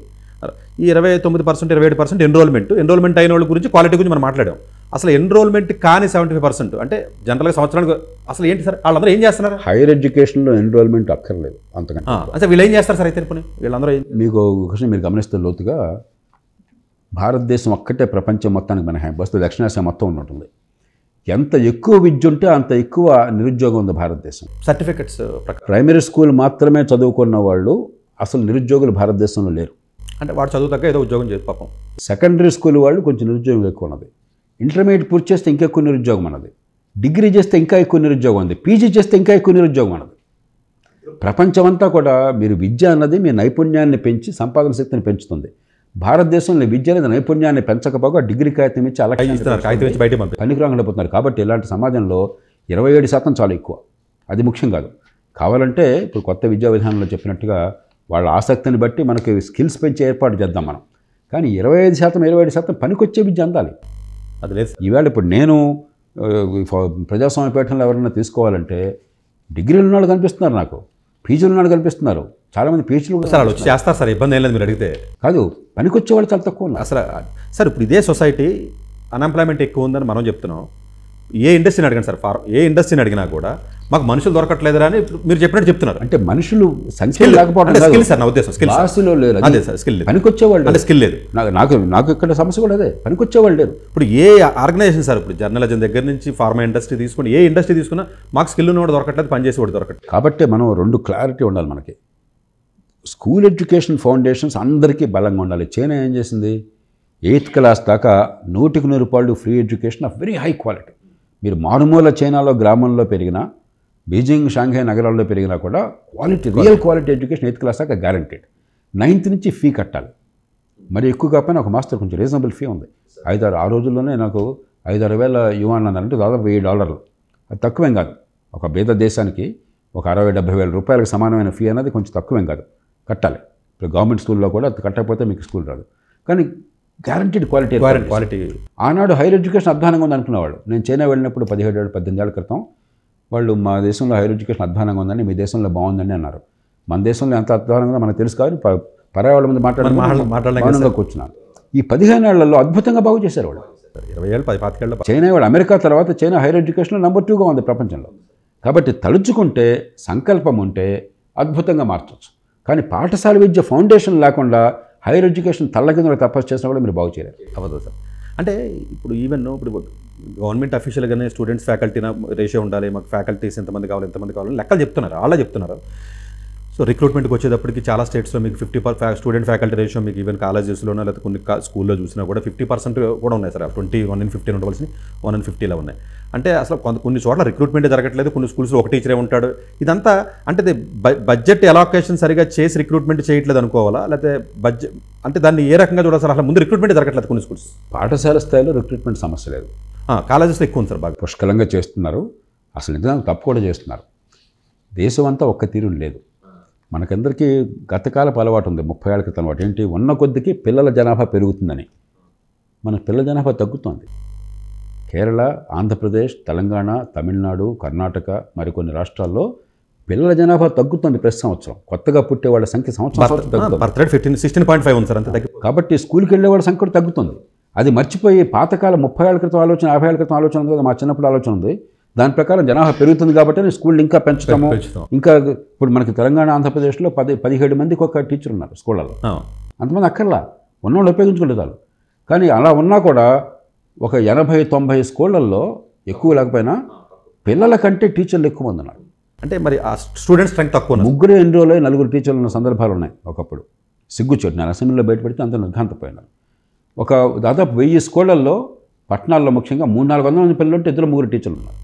ఈ ఇరవై తొమ్మిది పర్సెంట్ ఇరవై ఏడు పర్సెంట్ ఎన్రోల్మెంట్ ఎన్రోల్మెంట్ అయిన వాళ్ళ గురించి క్వాలిటీ గురించి మనం మాట్లాడాం అసలు ఎన్రోల్మెంట్ కానీ సెవెంటీ ఫైవ్ పర్సెంట్ అంటే జనరల్గా సంవత్సరానికి అసలు ఏంటి సార్ వాళ్ళందరూ ఏం చేస్తున్నారు హైయర్ ఎడ్యుకేషన్లో ఎన్రోల్మెంట్ అక్కర్లేదు అంతకంటే అసలు వీళ్ళు ఏం చేస్తారు సార్ అయితే వీళ్ళందరూ మీకు క్వశ్చన్ మీరు గమనిస్తే లోతుగా భారతదేశం ఒక్కటే ప్రపంచం మొత్తానికి మినహాయింపు వస్తే దక్షిణాసియా మొత్తం ఉన్నట్టుంది ఎంత ఎక్కువ విద్య ఉంటే అంత ఎక్కువ నిరుద్యోగం ఉంది భారతదేశం సర్టిఫికెట్స్ ప్రైమరీ స్కూల్ మాత్రమే చదువుకున్న వాళ్ళు అసలు నిరుద్యోగులు భారతదేశంలో లేరు అంటే వాడు చదువు తగ్గ ఏదో ఉద్యోగం చేసి పాపం సెకండరీ స్కూల్ వాళ్ళు కొంచెం నిరుద్యోగం ఎక్కువ ఉన్నది ఇంటర్మీడియట్ పూర్తి చేస్తే ఇంకెక్కువ నిరుద్యోగం అన్నది డిగ్రీ చేస్తే ఇంకా ఎక్కువ నిరుద్యోగం ఉంది పీజీ చేస్తే ఇంకా ఎక్కువ నిరుద్యోగం అన్నది ప్రపంచమంతా కూడా మీరు విద్య అన్నది మీ నైపుణ్యాన్ని పెంచి సంపాదన శక్తిని పెంచుతుంది భారతదేశంలో అనేది నైపుణ్యాన్ని పెంచకపోగా డిగ్రీ కాగితం ఇచ్చి అలా పనికిరాకుండా పోతున్నారు కాబట్టి ఇలాంటి సమాజంలో ఇరవై ఏడు శాతం చాలా ఎక్కువ అది ముఖ్యం కాదు కావాలంటే ఇప్పుడు కొత్త విద్యా విధానంలో చెప్పినట్టుగా వాళ్ళ ఆసక్తిని బట్టి మనకి స్కిల్స్ పెంచి ఏర్పాటు చేద్దాం మనం కానీ ఇరవై ఐదు శాతం ఇరవై ఏడు శాతం పనికొచ్చే విద్య అందాలి అది లేదు ఈవేళ ఇప్పుడు నేను ప్రజాస్వామ్య పీఠంలో ఎవరైనా తీసుకోవాలంటే డిగ్రీలు ఉన్న కనిపిస్తున్నారు నాకు పీజీలు ఉన్నాడు కల్పిస్తున్నారు చాలామంది పీజీలు సార్ వాళ్ళు వచ్చి చేస్తారు సార్ ఇబ్బంది ఏం లేదు మీరు అడిగితే కాదు పనికొచ్చే వాళ్ళు చాలా తక్కువ ఉన్నారు అసలు సార్ ఇప్పుడు ఇదే సొసైటీ అన్ఎంప్లాయ్మెంట్ ఎక్కువ ఉందని మనం చెప్తున్నాం ఏ ఇండస్ట్రీని అడిగాను సార్ ఫార్ ఏ ఇండస్ట్రీని అడిగినా కూడా మాకు మనుషులు దొరకట్లేదు అని మీరు చెప్పినట్టు చెప్తున్నారు అంటే మనుషులు సంఖ్య లేకపోవడం స్కిల్ నా ఉద్దేశం స్కిల్ లేదు సార్ స్కిల్ స్కిల్ లేదు నాకు నాకు ఇక్కడ సమస్య కూడా అదే పనికొచ్చేవాళ్ళు లేదు ఇప్పుడు ఏ ఆర్గనైజేషన్ సార్ ఇప్పుడు జర్నలిజం దగ్గర నుంచి ఫార్మా ఇండస్ట్రీ తీసుకుని ఏ ఇండస్ట్రీ తీసుకున్నా మాకు స్కిల్ ఉన్నవాడు దొరకట్లేదు పనిచేసేవాడు దొరకట్లేదు కాబట్టి మనం రెండు క్లారిటీ ఉండాలి మనకి స్కూల్ ఎడ్యుకేషన్ ఫౌండేషన్స్ అందరికీ బలంగా ఉండాలి చైనా ఏం చేసింది ఎయిత్ క్లాస్ దాకా నూటికి నూరు రూపాయలు free education of very high quality మీరు మారుమూల చైనాలో గ్రామంలో పెరిగిన బీజింగ్ షాంఘై నగరాల్లో పెరిగినా కూడా quality real quality education eighth class దాకా గ్యారంటీడ్ నైన్త్ నుంచి ఫీ కట్టాలి మరి ఎక్కువ కాకపోయినా ఒక మాస్టర్ కొంచెం రీజనబుల్ ఫీ ఉంది ఐదారు ఆ రోజుల్లోనే నాకు ఐదారు వేల యువన్ అన్నారంటే దాదాపు వెయ్యి డాలర్లు అది తక్కువేం కాదు ఒక పేద దేశానికి ఒక అరవై డెబ్బై వేల రూపాయలకు సమానమైన ఫీ అనేది కొంచెం తక్కువేం కాదు కట్టాలి ఇప్పుడు గవర్నమెంట్ స్కూల్లో కూడా కట్టకపోతే మీకు స్కూల్ రాదు కానీ గ్యారంటీడ్ క్వాలిటీ క్వాలిటీ ఆనాడు హైయర్ ఎడ్యుకేషన్ అధ్వానంగా ఉంది అనుకునేవాడు నేను చైనా వెళ్ళినప్పుడు పదిహేడు ఏళ్ళు పద్దెనిమిది ఏళ్ళ క్రితం వాళ్ళు మా దేశంలో హైయర్ ఎడ్యుకేషన్ అధ్వానంగా ఉందని మీ దేశంలో బాగుందని అన్నారు మన దేశంలో ఎంత అధ్వానంగా మనకు తెలుసు కాదు పర్యావరణ మీద మాట్లాడడం కూర్చున్నాను ఈ పదిహేను ఏళ్లలో అద్భుతంగా బాగు చేశారు వాళ్ళు ఇరవై ఏళ్ళు పది పాతికేళ్ళ చైనా వాళ్ళు అమెరికా తర్వాత చైనా హైయర్ ఎడ్యుకేషన్లో నెంబర్ టూగా ఉంది ప్రపంచంలో కాబట్టి తలుచుకుంటే సంకల్పం ఉంటే అద్భుతంగా మార్చవచ్చు కానీ పాఠశాల విద్య ఫౌండేషన్ లేకుండా హైయర్ ఎడ్యుకేషన్ తల్ల కింద తపస్సు చేసినా కూడా మీరు బాగు చేయలేరు అవ్వదు సార్ అంటే ఇప్పుడు ఈవెన్ ఇప్పుడు గవర్నమెంట్ అఫీషియల్గానే స్టూడెంట్స్ ఫ్యాకల్టీనా రేషియో ఉండాలి మాకు ఫ్యాకల్టీస్ ఎంతమంది కావాలి ఎంతమంది కావాలి లెక్కలు చెప్తున్నారు అలా చెప్తున్నారు సో రిక్రూట్మెంట్కి వచ్చేటప్పటికి చాలా స్టేట్స్లో మీకు fifty per student faculty ratio మీకు ఈవెన్ కాలేజెస్లోనో లేకపోతే కొన్ని స్కూల్లో చూసినా కూడా ఫిఫ్టీ పర్సెంట్ కూడా ఉన్నాయి sir twenty one in fifteen ఉండవలసి వన్ అండ్ ఫిఫ్టీలో ఉన్నాయి అంటే అసలు కొంత కొన్ని చోట్ల రిక్రూట్మెంట్ జరగట్లేదు కొన్ని స్కూల్స్లో ఒక టీచరే ఉంటాడు ఇదంతా అంటే బడ్జెట్ ఎలాకేషన్ సరిగా చేసి రిక్రూట్మెంట్ చేయట్లేదు అనుకోవాలా లేకపోతే బడ్జెట్ అంటే దాన్ని ఏ రకంగా చూడాలి సార్ అసలు ముందు రిక్రూట్మెంట్ జరగట్లేదు కొన్ని స్కూల్స్ పాఠశాల స్థాయిలో రిక్రూట్మెంట్ సమస్య లేదు కాలేజెస్ ఎక్కువ ఉంది సార్ బాగా పుష్కలంగా చేస్తున్నారు అసలు నిజంగా తప్పు కూడా చేస్తున్నారు దేశం అంతా ఒక్క తీరు లేదు మనకందరికీ గతకాలపు అలవాటు ఉంది ముప్పై ఏళ్ళ క్రితం అలవాటు ఏంటి ఉన్న కొద్దికి పిల్లల జనాభా పెరుగుతుందని మన పిల్లల జనాభా తగ్గుతోంది కేరళ ఆంధ్రప్రదేశ్ తెలంగాణ తమిళనాడు కర్ణాటక మరికొన్ని రాష్ట్రాల్లో పిల్లల జనాభా తగ్గుతుంది ప్రతి సంవత్సరం కొత్తగా పుట్టే వాళ్ళ సంఖ్య సంవత్సరం ఫిఫ్టీన్ సిక్స్టీన్ పాయింట్ ఫైవ్ ఉంది సార్ అంతే కాబట్టి స్కూల్కి వెళ్ళే వాళ్ళ సంఖ్య తగ్గుతుంది అది మర్చిపోయి పాతకాలం ముప్పై ఏళ్ళ క్రితం ఆలోచన యాభై ఏళ్ళ క్రితం ఆలోచన ఉంది కదా మా చిన్నప్పుడు ఆలోచన ఉంది దాని ప్రకారం జనాభా పెరుగుతుంది కాబట్టి స్కూళ్ళు ఇంకా పెంచుతాము ఇంకా ఇప్పుడు మనకి తెలంగాణ ఆంధ్రప్రదేశ్లో పది పదిహేడు మందికి ఒక టీచర్ ఉన్నారు స్కూళ్ళలో అంతమంది అక్కర్లా ఉన్నవాళ్ళు ఉపయోగించుకుంటారు కానీ అలా ఉన్నా కూడా ఒక ఎనభై తొంభై స్కూళ్ళల్లో ఎక్కువ లేకపోయినా పిల్లల కంటే టీచర్లు ఎక్కువ మంది ఉన్నారు అంటే మరి ఆ స్టూడెంట్స్ స్ట్రెంగ్ తక్కువ ముగ్గురు ఎన్రోల్ అయ్యి నలుగురు టీచర్లు ఉన్న సందర్భాలు ఉన్నాయి ఒకప్పుడు సిగ్గుచోటు నేను అసెంబ్లీలో బయటపడితే అంత నిర్ఘాంతపోయినారు ఒక దాదాపు వెయ్యి స్కూళ్ళల్లో పట్టణాల్లో ముఖ్యంగా మూడు నాలుగు వందల మంది పిల్లలు ఉంటే ఇద్దరు ముగ్గురు టీచర్లు ఉన్నారు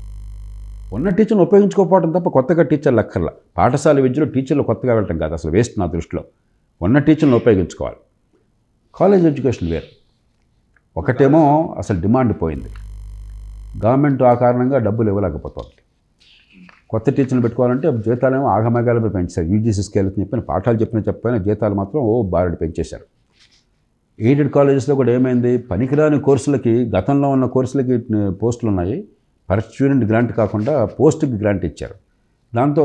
ఉన్న టీచర్ని ఉపయోగించుకోకపోవడం తప్ప కొత్తగా టీచర్లు అక్కర్లా పాఠశాల విద్యలో టీచర్లు కొత్తగా వెళ్ళటం కాదు అసలు వేస్ట్ నా దృష్టిలో ఉన్న టీచర్లు ఉపయోగించుకోవాలి కాలేజ్ ఎడ్యుకేషన్ వేరు ఒకటేమో అసలు డిమాండ్ పోయింది గవర్నమెంట్ ఆ కారణంగా డబ్బులు ఇవ్వలేకపోతుంది కొత్త టీచర్లు పెట్టుకోవాలంటే జీతాలేమో ఆగమగాలు పెంచారు యూజీసీ స్కేల్ చెప్పిన పాఠాలు చెప్పినా చెప్పిన జీతాలు మాత్రం ఓ బారడి పెంచేశారు ఎయిడెడ్ కాలేజెస్లో కూడా ఏమైంది పనికిరాని కోర్సులకి గతంలో ఉన్న కోర్సులకి పోస్టులు ఉన్నాయి పర్ స్టూడెంట్ గ్రాంట్ కాకుండా పోస్టుకి గ్రాంట్ ఇచ్చారు దాంతో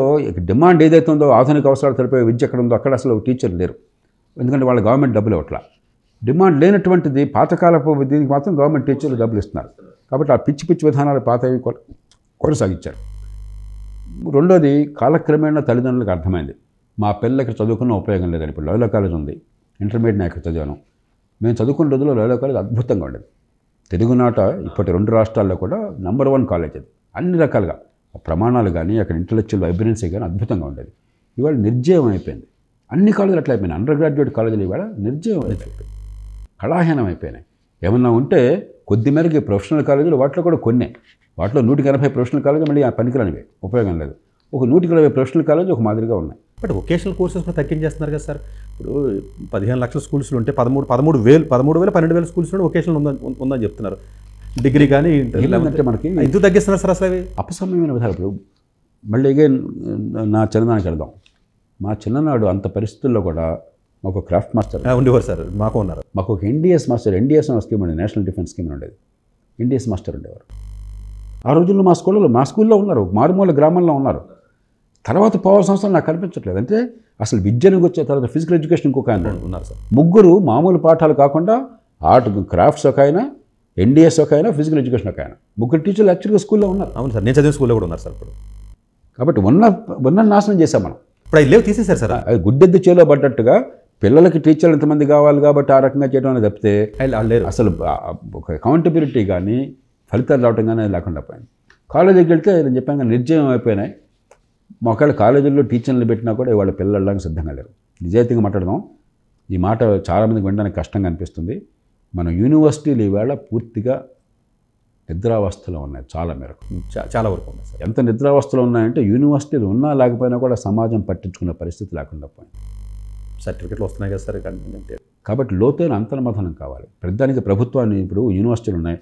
డిమాండ్ ఏదైతే ఉందో ఆధునిక అవసరాలు తెలిపే విద్య ఎక్కడ ఉందో అక్కడ అసలు టీచర్లు లేరు ఎందుకంటే వాళ్ళ గవర్నమెంట్ డబ్బులు ఇవ్వట్లా డిమాండ్ లేనటువంటిది పాతకాలపు దీనికి మాత్రం గవర్నమెంట్ టీచర్లు డబ్బులు ఇస్తున్నారు కాబట్టి ఆ పిచ్చి పిచ్చి విధానాలు పాతవి కొనసాగించారు రెండోది కాలక్రమేణా తల్లిదండ్రులకు అర్థమైంది మా పిల్లలకి చదువుకున్న ఉపయోగం లేదండి ఇప్పుడు లోయల కాలేజ్ ఉంది ఇంటర్మీడియట్ నాకు చదివాను మేము చదువుకున్న రోజుల్లో లోయో కాలేజ్ అద్భుతంగా ఉండేది తెలుగునాట ఇప్పటి రెండు రాష్ట్రాల్లో కూడా నంబర్ వన్ కాలేజ్ అది అన్ని రకాలుగా ప్రమాణాలు కానీ అక్కడ ఇంటలెక్చువల్ వైబ్రెన్సీ కానీ అద్భుతంగా ఉండేది ఇవాళ నిర్జీవం అయిపోయింది అన్ని కాలేజీలు అట్లా అయిపోయినాయి అండర్ గ్రాడ్యుయేట్ కాలేజీలు ఇవాళ నిర్జీవం అయిపోయింది కళాహీనం అయిపోయినాయి ఏమన్నా ఉంటే కొద్ది మేరకు ప్రొఫెషనల్ కాలేజీలు వాటిలో కూడా కొన్నే వాటిలో నూటికి ఎనభై ప్రొఫెషనల్ కాలేజీలు మళ్ళీ ఆ పనికిరానివి ఉపయోగం లేదు ఒక నూటికి ఇరవై ప్రొఫెషనల్ కాలేజీ ఒక మాదిరిగా ఉన్నాయి బట్ వొకేషనల్ కోర్సెస్ కూడా తగ్గించేస్తున్నారు కదా సార్ ఇప్పుడు పదిహేను లక్షల స్కూల్స్ ఉంటే పదమూడు పదమూడు వేలు పదమూడు వేల పన్నెండు వేల స్కూల్స్లో వొకేషనల్ ఉందని ఉందని చెప్తున్నారు డిగ్రీ కానీ అంటే మనకి ఎందుకు తగ్గిస్తున్నారు సార్ అసలు అవి అపసమయమైన విధాలు ఇప్పుడు మళ్ళీ అగైన్ నా చిన్ననాడు వెళ్దాం మా చిన్ననాడు అంత పరిస్థితుల్లో కూడా మాకు క్రాఫ్ట్ మాస్టర్ ఉండేవారు సార్ మాకు ఉన్నారు మాకు ఒక ఎన్డీఎస్ మాస్టర్ ఎన్డీఎస్ అనే స్కీమ్ ఉండేది నేషనల్ డిఫెన్స్ స్కీమ్ ఉండేది ఎన్డీఎస్ మాస్టర్ ఉండేవారు ఆ రోజుల్లో మా స్కూల్లో మా స్కూల్లో ఉన్నారు మారుమూల గ్రామంలో ఉన్నారు తర్వాత పోవాల్సిన అవసరం నాకు కనిపించట్లేదు అంటే అసలు విద్యను వచ్చే తర్వాత ఫిజికల్ ఎడ్యుకేషన్ ఇంకొక ఆయన ఉన్నారు సార్ ముగ్గురు మామూలు పాఠాలు కాకుండా ఆర్ట్ క్రాఫ్ట్స్ ఒక ఆయన ఎన్డీఎస్ ఒక ఆయన ఫిజికల్ ఎడ్యుకేషన్ ఒక ఆయన ముగ్గురు టీచర్లు యాక్చువల్గా స్కూల్లో ఉన్నారు అవును సార్ నేను చదివిన స్కూల్లో కూడా ఉన్నారు సార్ ఇప్పుడు కాబట్టి ఉన్న ఉన్న నాశనం చేశాం మనం ఇప్పుడు అది లేవు తీసేశారు సార్ అది గుడ్డెద్దు చేలో పడ్డట్టుగా పిల్లలకి టీచర్లు ఎంతమంది కావాలి కాబట్టి ఆ రకంగా చేయడం అనేది తప్పితే అసలు ఒక అకౌంటబిలిటీ కానీ ఫలితాలు రావడం కానీ లేకుండా పోయింది కాలేజీకి వెళ్తే నేను చెప్పాను నిర్జయం అయిపోయినాయి మా ఒకవేళ కాలేజీల్లో టీచర్లు పెట్టినా కూడా వాళ్ళ పిల్లలు వెళ్ళడానికి సిద్ధంగా లేరు నిజాయితీగా మాట్లాడదాం ఈ మాట చాలామందికి వినడానికి కష్టంగా అనిపిస్తుంది మన యూనివర్సిటీలు ఈవేళ పూర్తిగా నిద్రావస్థలో ఉన్నాయి చాలా మేరకు చాలా వరకు ఉన్నాయి సార్ ఎంత నిద్రావస్థలో ఉన్నాయంటే యూనివర్సిటీలు ఉన్నా లేకపోయినా కూడా సమాజం పట్టించుకున్న పరిస్థితి లేకుండా పోయింది సర్టిఫికెట్లు వస్తున్నాయి కదా సార్ కాబట్టి లోతైన అంతర్మథనం కావాలి ప్రధానికి ప్రభుత్వాన్ని ఇప్పుడు యూనివర్సిటీలు ఉన్నాయి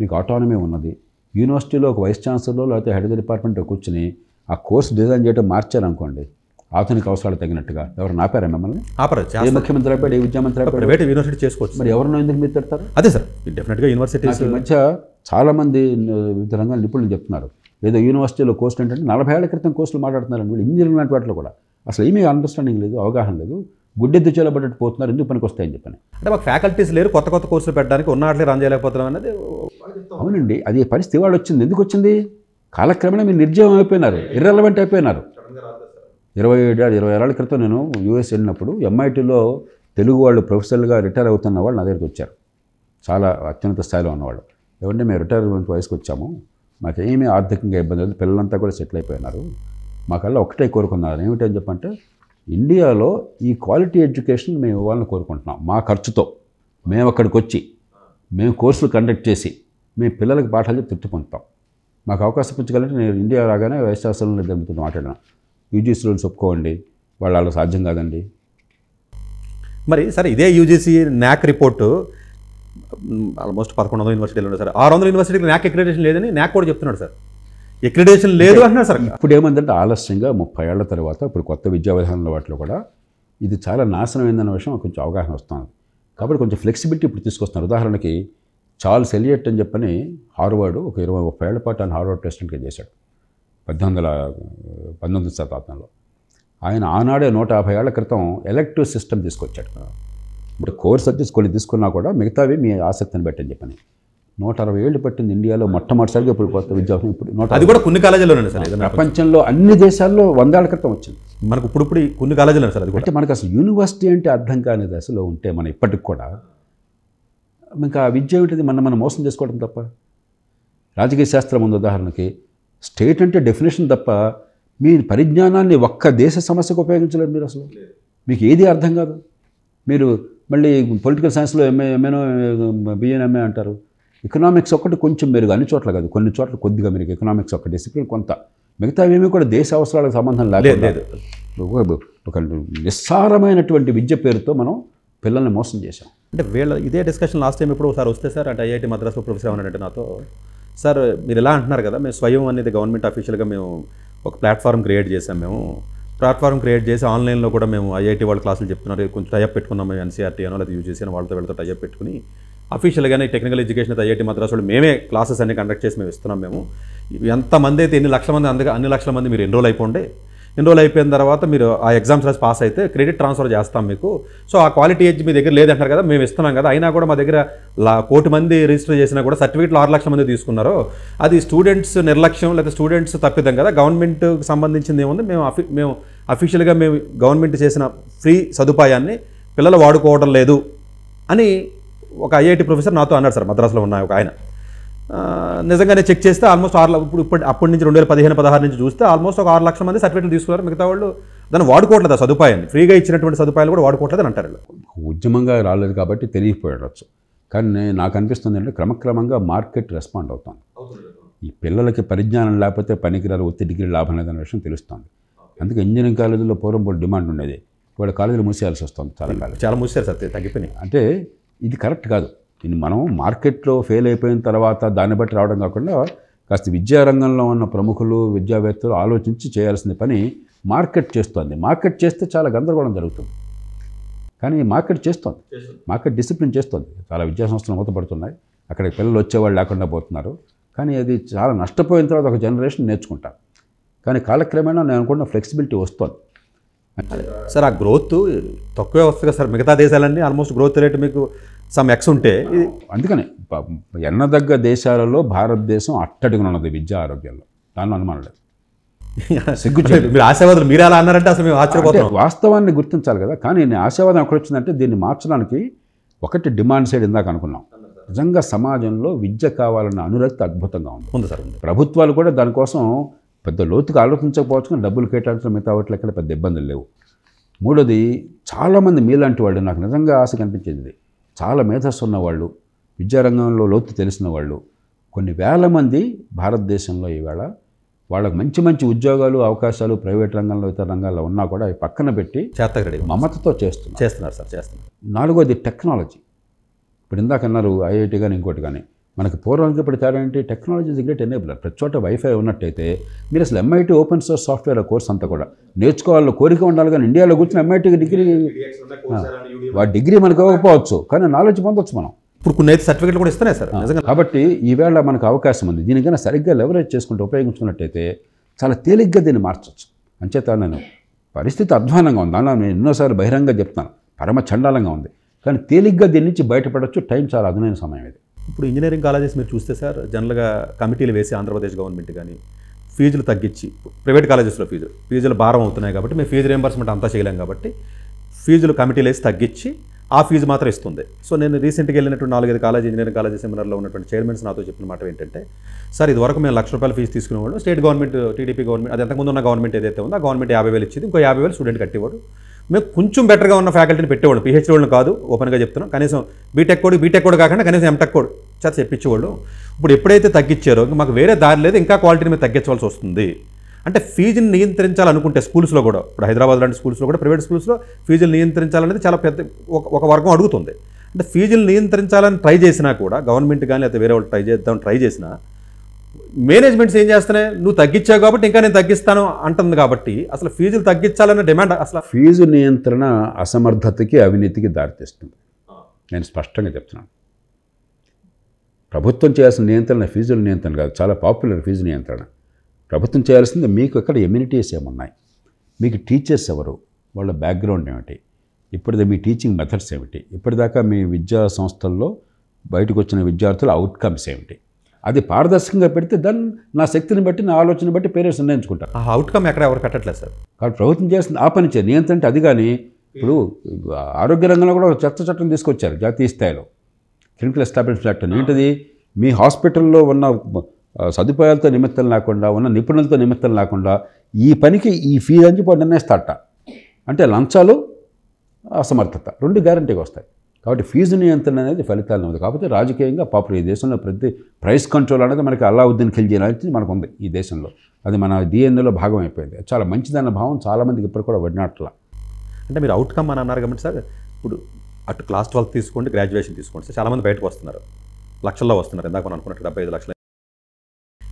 మీకు ఆటోనమీ ఉన్నది యూనివర్సిటీలో ఒక వైస్ ఛాన్సలర్ లేకపోతే హెడ్ డిపార్ట్మెంట్ కూర్చుని ఆ కోర్సు డిజైన్ చేయడం మార్చారనుకోండి ఆధునిక అవసరాలు తగినట్టుగా ఎవరు నాపారా మిమ్మల్ని ఆపరచ్చు ముఖ్యమంత్రి అయిపోయి ఏ విద్యామంత్రి అయిపోయాడు ప్రైవేట్ యూనివర్సిటీ చేసుకోవచ్చు మరి ఎవరినో ఎందుకు మీరు తిడతారు అదే సార్ డెఫినెట్గా యూనివర్సిటీస్ ఈ మధ్య చాలామంది వివిధ రంగాల నిపుణులు చెప్తున్నారు ఏదో యూనివర్సిటీలో కోర్సులు ఏంటంటే నలభై ఏళ్ల క్రితం కోర్సులు మాట్లాడుతున్నారు అండి ఇంజనీరింగ్ లాంటి వాటిలో కూడా అసలు ఏమీ అండర్స్టాండింగ్ లేదు అవగాహన లేదు గుడ్డెద్దు చేయబడ్డట్టు పోతున్నారు ఎందుకు పనికి వస్తాయని చెప్పని అంటే మాకు ఫ్యాకల్టీస్ లేరు కొత్త కొత్త కోర్సులు పెట్టడానికి ఉన్న రన్ చేయలేకపోతున్నాం అనేది అవునండి అది పరిస్థితి వాళ్ళు వచ్చింది ఎందుకు వచ్చింది కాలక్రమేణ మీరు నిర్జీవం అయిపోయినారు ఇర్రెలవెంట్ అయిపోయినారు ఇరవై ఏడు ఇరవై ఏళ్ళ క్రితం నేను యూఎస్ వెళ్ళినప్పుడు ఎంఐటీలో తెలుగు వాళ్ళు ప్రొఫెసర్లుగా రిటైర్ అవుతున్న వాళ్ళు నా దగ్గరికి వచ్చారు చాలా అత్యున్నత స్థాయిలో ఉన్నవాళ్ళు ఎవరంటే మేము రిటైర్మెంట్ వయసుకు వచ్చాము మాకు ఏమీ ఆర్థికంగా ఇబ్బంది లేదు పిల్లలంతా కూడా సెటిల్ అయిపోయినారు మాకల్లా ఒకటే కోరుకున్నారు ఏమిటని చెప్పంటే ఇండియాలో ఈ క్వాలిటీ ఎడ్యుకేషన్ మేము ఇవ్వాలని కోరుకుంటున్నాం మా ఖర్చుతో మేము అక్కడికి వచ్చి మేము కోర్సులు కండక్ట్ చేసి మేము పిల్లలకు పాఠాలు తృప్తి పొందుతాం మాకు అవకాశం పెంచగలంటే నేను ఇండియా రాగానే వైస్ ఛాన్సలర్ని దెబ్బతో మాట్లాడినా యూజీసీ రూల్స్ ఒప్పుకోండి వాళ్ళు సాధ్యం కాదండి మరి సరే ఇదే యూజీసీ న్యాక్ రిపోర్టు ఆల్మోస్ట్ పదకొండు వందల యూనివర్సిటీలు ఉన్నాయి సార్ ఆరు వందల యూనివర్సిటీలు న్యాక్ ఎక్రిడేషన్ లేదని న్యాక్ కూడా చెప్తున్నాడు సార్ ఎక్రిడేషన్ లేదు అంటున్నారు సార్ ఇప్పుడు ఏమందంటే ఆలస్యంగా ముప్పై ఏళ్ల తర్వాత ఇప్పుడు కొత్త విద్యా విధానంలో వాటిలో కూడా ఇది చాలా నాశనమైందన్న విషయం కొంచెం అవగాహన వస్తుంది కాబట్టి కొంచెం ఫ్లెక్సిబిలిటీ ఇప్పుడు తీసుకొస్తున్నారు ఉదాహరణకి చార్ల్స్ ఎలియట్ అని చెప్పని హార్వర్డ్ ఒక ఇరవై ముప్పై ఏళ్ల పాటు ఆయన హార్వర్డ్ ప్రెసిడెంట్గా చేశాడు పద్దెనిమిది వందల పంతొమ్మిది శతాబ్దంలో ఆయన ఆనాడే నూట యాభై ఏళ్ల క్రితం ఎలక్టివ్ సిస్టమ్ తీసుకొచ్చాడు ఇప్పుడు కోర్స్ వచ్చేసి కొన్ని తీసుకున్నా కూడా మిగతావి మీ ఆసక్తిని అని చెప్పని నూట అరవై ఏళ్ళు పట్టింది ఇండియాలో మొట్టమొదటిసారిగా ఇప్పుడు కొత్త విద్యాభ్యాసం ఇప్పుడు నూట అది కూడా కొన్ని కాలేజీలోనే సార్ ప్రపంచంలో అన్ని దేశాల్లో వందేళ్ల క్రితం వచ్చింది మనకు ఇప్పుడు ఇప్పుడు కొన్ని కాలేజీలో సార్ అది అంటే మనకు అసలు యూనివర్సిటీ అంటే అర్థం కాని దశలో ఉంటే మనం ఇప్పటికి కూడా ఇంకా విద్య ఏమిటిది మన మనం మోసం చేసుకోవడం తప్ప రాజకీయ శాస్త్రం ఉంది ఉదాహరణకి స్టేట్ అంటే డెఫినేషన్ తప్ప మీ పరిజ్ఞానాన్ని ఒక్క దేశ సమస్యకు ఉపయోగించలేదు మీరు అసలు మీకు ఏది అర్థం కాదు మీరు మళ్ళీ పొలిటికల్ సైన్స్లో ఎంఏ ఎంఏనో బిఎన్ఎంఏ అంటారు ఎకనామిక్స్ ఒక్కటి కొంచెం మెరుగు అన్ని చోట్ల కాదు కొన్ని చోట్ల కొద్దిగా మీరు ఎకనామిక్స్ ఒక డిసిప్లిన్ కొంత మిగతా ఏమీ కూడా దేశ అవసరాలకు సంబంధం లేదు ఒక నిస్సారమైనటువంటి విద్య పేరుతో మనం పిల్లల్ని మోసం చేశాం అంటే వీళ్ళ ఇదే డిస్కషన్ లాస్ట్ టైం ఇప్పుడు ఒకసారి వస్తే సార్ అంటే ఐఐటి మద్రాసులో ప్రొఫెసర్ అన్నాడంటే నాతో సార్ మీరు ఇలా అంటున్నారు కదా మేము స్వయం అనేది గవర్నమెంట్ అఫీషియల్గా మేము ఒక ప్లాట్ఫామ్ క్రియేట్ చేసాం మేము ప్లాట్ఫామ్ క్రియేట్ చేసి ఆన్లైన్లో కూడా మేము ఐఐటి వాళ్ళ క్లాసులు చెప్తున్నారు కొంచెం టైప్ పెట్టుకున్నాం మేము ఎన్సీఆర్టీ e అనో లేదా యూజ్ అని వాళ్ళతో వీళ్ళతో టైప్ పెట్టుకుని అఫీషియల్గానే టెక్నికల్ ఎడ్యుకేషన్ అయితే ఐఐటి మద్రాసు వాళ్ళు మేమే క్లాసెస్ అన్ని కండక్ట్ చేసి మేము ఇస్తున్నాం మేము ఎంతమంది అయితే ఎన్ని లక్షల మంది అందుకే అన్ని లక్షల మంది మీరు ఎన్రోల్ అయిపోండి ఎన్రోల్ అయిపోయిన తర్వాత మీరు ఆ ఎగ్జామ్స్ రాసి పాస్ అయితే క్రెడిట్ ట్రాన్స్ఫర్ చేస్తాం మీకు సో ఆ క్వాలిటీ ఏజ్ మీ దగ్గర లేదంటారు కదా మేము ఇస్తున్నాం కదా అయినా కూడా మా దగ్గర కోటి మంది రిజిస్టర్ చేసినా కూడా సర్టిఫికేట్లు ఆరు లక్షల మంది తీసుకున్నారు అది స్టూడెంట్స్ నిర్లక్ష్యం లేకపోతే స్టూడెంట్స్ తప్పిదం కదా గవర్నమెంట్కి సంబంధించింది ఏముంది మేము అఫి మేము అఫీషియల్గా మేము గవర్నమెంట్ చేసిన ఫ్రీ సదుపాయాన్ని పిల్లలు వాడుకోవడం లేదు అని ఒక ఐఐటి ప్రొఫెసర్ నాతో అన్నాడు సార్ మద్రాసులో ఉన్న ఒక ఆయన నిజంగానే చెక్ చేస్తే ఆల్మోస్ట్ ఆరు ఇప్పుడు ఇప్పటి అప్పటి నుంచి రెండు వేల పదిహేను పదహారు నుంచి చూస్తే ఆల్మోస్ట్ ఒక ఆరు లక్షల మంది సర్టిఫికేట్లు తీసుకున్నారు మిగతా వాళ్ళు దాన్ని వాడుకోవట్లేదు ఆ సదుపాయాన్ని ఫ్రీగా ఇచ్చినటువంటి సదుపాయాలు కూడా వాడుకోవట్లేదు అని అంటారు ఉద్యమంగా రాలేదు కాబట్టి తెలియకపోయడచ్చు కానీ నాకు అనిపిస్తుంది అంటే క్రమక్రమంగా మార్కెట్ రెస్పాండ్ అవుతాను ఈ పిల్లలకి పరిజ్ఞానం లేకపోతే పనికిరాలు ఒత్తి డిగ్రీ లాభం లేదనే విషయం తెలుస్తుంది అందుకే ఇంజనీరింగ్ కాలేజీలో పూర్వం పూర్వ డిమాండ్ ఉండేది వాళ్ళ కాలేజీలు మూసేయాల్సి వస్తుంది చాలా కాలం చాలా మూసేయాలి సార్ తగ్గిపోయినాయి అంటే ఇది కరెక్ట్ కాదు దీన్ని మనం మార్కెట్లో ఫెయిల్ అయిపోయిన తర్వాత దాన్ని బట్టి రావడం కాకుండా కాస్త విద్యారంగంలో ఉన్న ప్రముఖులు విద్యావేత్తలు ఆలోచించి చేయాల్సిన పని మార్కెట్ చేస్తోంది మార్కెట్ చేస్తే చాలా గందరగోళం జరుగుతుంది కానీ మార్కెట్ చేస్తోంది మార్కెట్ డిసిప్లిన్ చేస్తోంది చాలా విద్యా సంస్థలు మూతపడుతున్నాయి అక్కడికి పిల్లలు వచ్చేవాళ్ళు లేకుండా పోతున్నారు కానీ అది చాలా నష్టపోయిన తర్వాత ఒక జనరేషన్ నేర్చుకుంటాను కానీ కాలక్రమేణా నేను అనుకున్న ఫ్లెక్సిబిలిటీ వస్తుంది సార్ ఆ గ్రోత్ తక్కువే వస్తుంది సార్ మిగతా దేశాలన్నీ ఆల్మోస్ట్ గ్రోత్ రేట్ మీకు సమ్ ఎక్స్ ఉంటే అందుకనే ఎన్నదగ్గ దేశాలలో భారతదేశం అట్టడిగా ఉన్నది విద్య ఆరోగ్యంలో దానిలో అనుమానం లేదు [laughs] మీరు ఆశావాదులు మీరు అలా అన్నారంటే అసలు మేము ఆశ్చర్యపోతాం వాస్తవాన్ని గుర్తించాలి కదా కానీ నేను ఆశావాదం ఎక్కడ వచ్చిందంటే దీన్ని మార్చడానికి ఒకటి డిమాండ్ సైడ్ ఇందాక అనుకున్నాం నిజంగా సమాజంలో విద్య కావాలన్న అనురక్తి అద్భుతంగా ఉంది ఉంది సార్ ప్రభుత్వాలు కూడా దానికోసం పెద్ద లోతుగా ఆలోచించకపోవచ్చు కానీ డబ్బులు కేటాయించడం మిగతా వాటిలో ఎక్కడ పెద్ద ఇబ్బందులు లేవు మూడోది చాలామంది మీలాంటి వాళ్ళు నాకు నిజంగా ఆశ కనిపించేది చాలా మేధస్సు ఉన్నవాళ్ళు విద్యారంగంలో లోతు తెలిసిన వాళ్ళు కొన్ని వేల మంది భారతదేశంలో ఈవేళ వాళ్ళకు మంచి మంచి ఉద్యోగాలు అవకాశాలు ప్రైవేట్ రంగంలో ఇతర రంగాల్లో ఉన్నా కూడా అవి పక్కన పెట్టి చేతగడి మమతతో చేస్తున్నారు చేస్తున్నారు సార్ చేస్తున్నారు నాలుగోది టెక్నాలజీ ఇప్పుడు ఇందాక అన్నారు ఐఐటి కానీ ఇంకోటి కానీ మనకు పూర్వం ఇప్పుడు తేడా ఏంటి టెక్నాలజీ ఇస్ గ్రేట్ ఎనేబులర్ ప్రతి చోట వైఫై ఉన్నట్టయితే మీరు అసలు MIT open source software course అంతా కూడా నేర్చుకోవాలని కోరిక ఉండాలి కానీ ఇండియాలో కూర్చొని ఎంఐటి డిగ్రీ వాడి డిగ్రీ మనకు ఇవ్వకపోవచ్చు కానీ నాలెడ్జ్ పొందవచ్చు మనం ఇప్పుడు కొన్ని అయితే సర్టిఫికేట్లు కూడా ఇస్తున్నాయి సార్ కాబట్టి ఈవేళ మనకు అవకాశం ఉంది దీనికైనా సరిగ్గా లెవరేజ్ చేసుకుంటూ ఉపయోగించుకున్నట్టయితే చాలా తేలిగ్గా దీన్ని మార్చవచ్చు అంచేత నేను పరిస్థితి అధ్వానంగా ఉంది అన్న నేను ఎన్నోసార్లు బహిరంగంగా చెప్తాను పరమ చండాలంగా ఉంది కానీ తేలిగ్గా దీని నుంచి బయటపడవచ్చు టైం చాలా అదునైన సమయం ఇది ఇప్పుడు ఇంజనీరింగ్ కాలేజెస్ మీరు చూస్తే సార్ జనరల్గా కమిటీలు వేసి ఆంధ్రప్రదేశ్ గవర్నమెంట్ కానీ ఫీజులు తగ్గించి ప్రైవేట్ కాలేజెస్లో ఫీజులు ఫీజులు భారం అవుతున్నాయి కాబట్టి మేము ఫీజు రియంబర్స్మెంట్ అంతా చేయలేం కాబట్టి ఫీజులు కమిటీలు వేసి తగ్గించి ఆ ఫీజు మాత్రం ఇస్తుంది సో నేను రీసెంట్గా వెళ్ళినటువంటి నాలుగైదు కాలేజ్ ఇంజనీరింగ్ కాలేజ్ సెమినార్లో ఉన్నటువంటి చైర్మన్స్ నాతో చెప్పిన మాట ఏంటంటే సార్ ఇదివరకు మేము లక్ష రూపాయల ఫీజు తీసుకునేవాడు స్టేట్ గవర్నమెంట్ టీడీపీ గవర్నమెంట్ అది ఎంతకుముందు ఉన్న గవర్నమెంట్ ఏదైతే ఉందో ఆ గవర్నమెంట్ యాభై వేలు ఇచ్చింది ఇంకో యాభై వేలు స్టూడెంట్ కట్టేవాడు మేము కొంచెం బెటర్గా ఉన్న ఫ్యాకల్టీని పెట్టేవాళ్ళు పిహెచ్డీ వాళ్ళని కాదు ఓపెన్గా చెప్తున్నాం కనీసం బీటెక్ కోడ్ బీటెక్ కోడ్ కాకుండా కనీసం ఎంటెక్ కోడ్ చేత చెప్పించేవాళ్ళు ఇప్పుడు ఎప్పుడైతే తగ్గించారో మాకు వేరే దారి లేదు ఇంకా క్వాలిటీని మేము తగ్గించవలసి వస్తుంది అంటే ఫీజుని నియంత్రించాలనుకుంటే స్కూల్స్లో కూడా ఇప్పుడు హైదరాబాద్ లాంటి స్కూల్స్లో కూడా ప్రైవేట్ స్కూల్స్లో ఫీజులు నియంత్రించాలనేది చాలా పెద్ద ఒక వర్గం అడుగుతుంది అంటే ఫీజులు నియంత్రించాలని ట్రై చేసినా కూడా గవర్నమెంట్ కానీ లేకపోతే వేరే వాళ్ళు ట్రై చేద్దాం ట్రై చేసినా మేనేజ్మెంట్స్ ఏం చేస్తున్నాయి నువ్వు తగ్గించావు కాబట్టి ఇంకా నేను తగ్గిస్తాను అంటుంది కాబట్టి అసలు ఫీజులు తగ్గించాలన్న డిమాండ్ అసలు ఫీజు నియంత్రణ అసమర్థతకి అవినీతికి దారితీస్తుంది నేను స్పష్టంగా చెప్తున్నాను ప్రభుత్వం చేయాల్సిన నియంత్రణ ఫీజుల నియంత్రణ కాదు చాలా పాపులర్ ఫీజు నియంత్రణ ప్రభుత్వం చేయాల్సింది మీకు అక్కడ ఎమ్యూనిటీస్ ఏమున్నాయి మీకు టీచర్స్ ఎవరు వాళ్ళ బ్యాక్గ్రౌండ్ ఏమిటి ఇప్పటిదా మీ టీచింగ్ మెథడ్స్ ఏమిటి ఇప్పటిదాకా మీ విద్యా సంస్థల్లో బయటకు వచ్చిన విద్యార్థుల అవుట్కమ్స్ ఏమిటి అది పారదర్శకంగా పెడితే దాన్ని నా శక్తిని బట్టి నా ఆలోచన బట్టి పేరెంట్స్ నిర్ణయించుకుంటారు ఆ అవుట్కమ్ ఎక్కడ ఎవరు కట్టట్లేదు సార్ కాబట్టి ప్రభుత్వం చేసిన ఆ పని చేయండి ఏంటంటే అది కానీ ఇప్పుడు ఆరోగ్య రంగంలో కూడా ఒక చెత్త చట్టం తీసుకొచ్చారు జాతీయ స్థాయిలో క్లినికల్ ఎస్టాబ్లిష్మెంట్ యాక్ట్ ఏంటిది మీ హాస్పిటల్లో ఉన్న సదుపాయాలతో నిమిత్తం లేకుండా ఉన్న నిపుణులతో నిమిత్తం లేకుండా ఈ పనికి ఈ ఫీజు అని చెప్పి నిర్ణయిస్తారట అంటే లంచాలు అసమర్థత రెండు గ్యారంటీగా వస్తాయి కాబట్టి ఫీజు నియంత్రణ అనేది ఫలితాలను ఉంది కాకపోతే రాజకీయంగా పాపులు ఈ దేశంలో ప్రతి ప్రైస్ కంట్రోల్ అనేది మనకి అల్లావుద్దీన్ ఖిల్జీ అనేది మనకు ఉంది ఈ దేశంలో అది మన డిఎన్ఏలో భాగం అయిపోయింది చాలా మంచిదన్న భావం చాలామందికి ఇప్పుడు కూడా వడినట్ల అంటే మీరు అవుట్కమ్ అని అన్నారు కాబట్టి సార్ ఇప్పుడు అటు క్లాస్ ట్వెల్త్ తీసుకోండి గ్రాడ్యుయేషన్ తీసుకోండి సార్ చాలామంది బయటకు వస్తున్నారు లక్షల్లో వస్తున్నారు ఇందాక అనుకున్నట్టు డెబ్బై ఐదు లక్షలు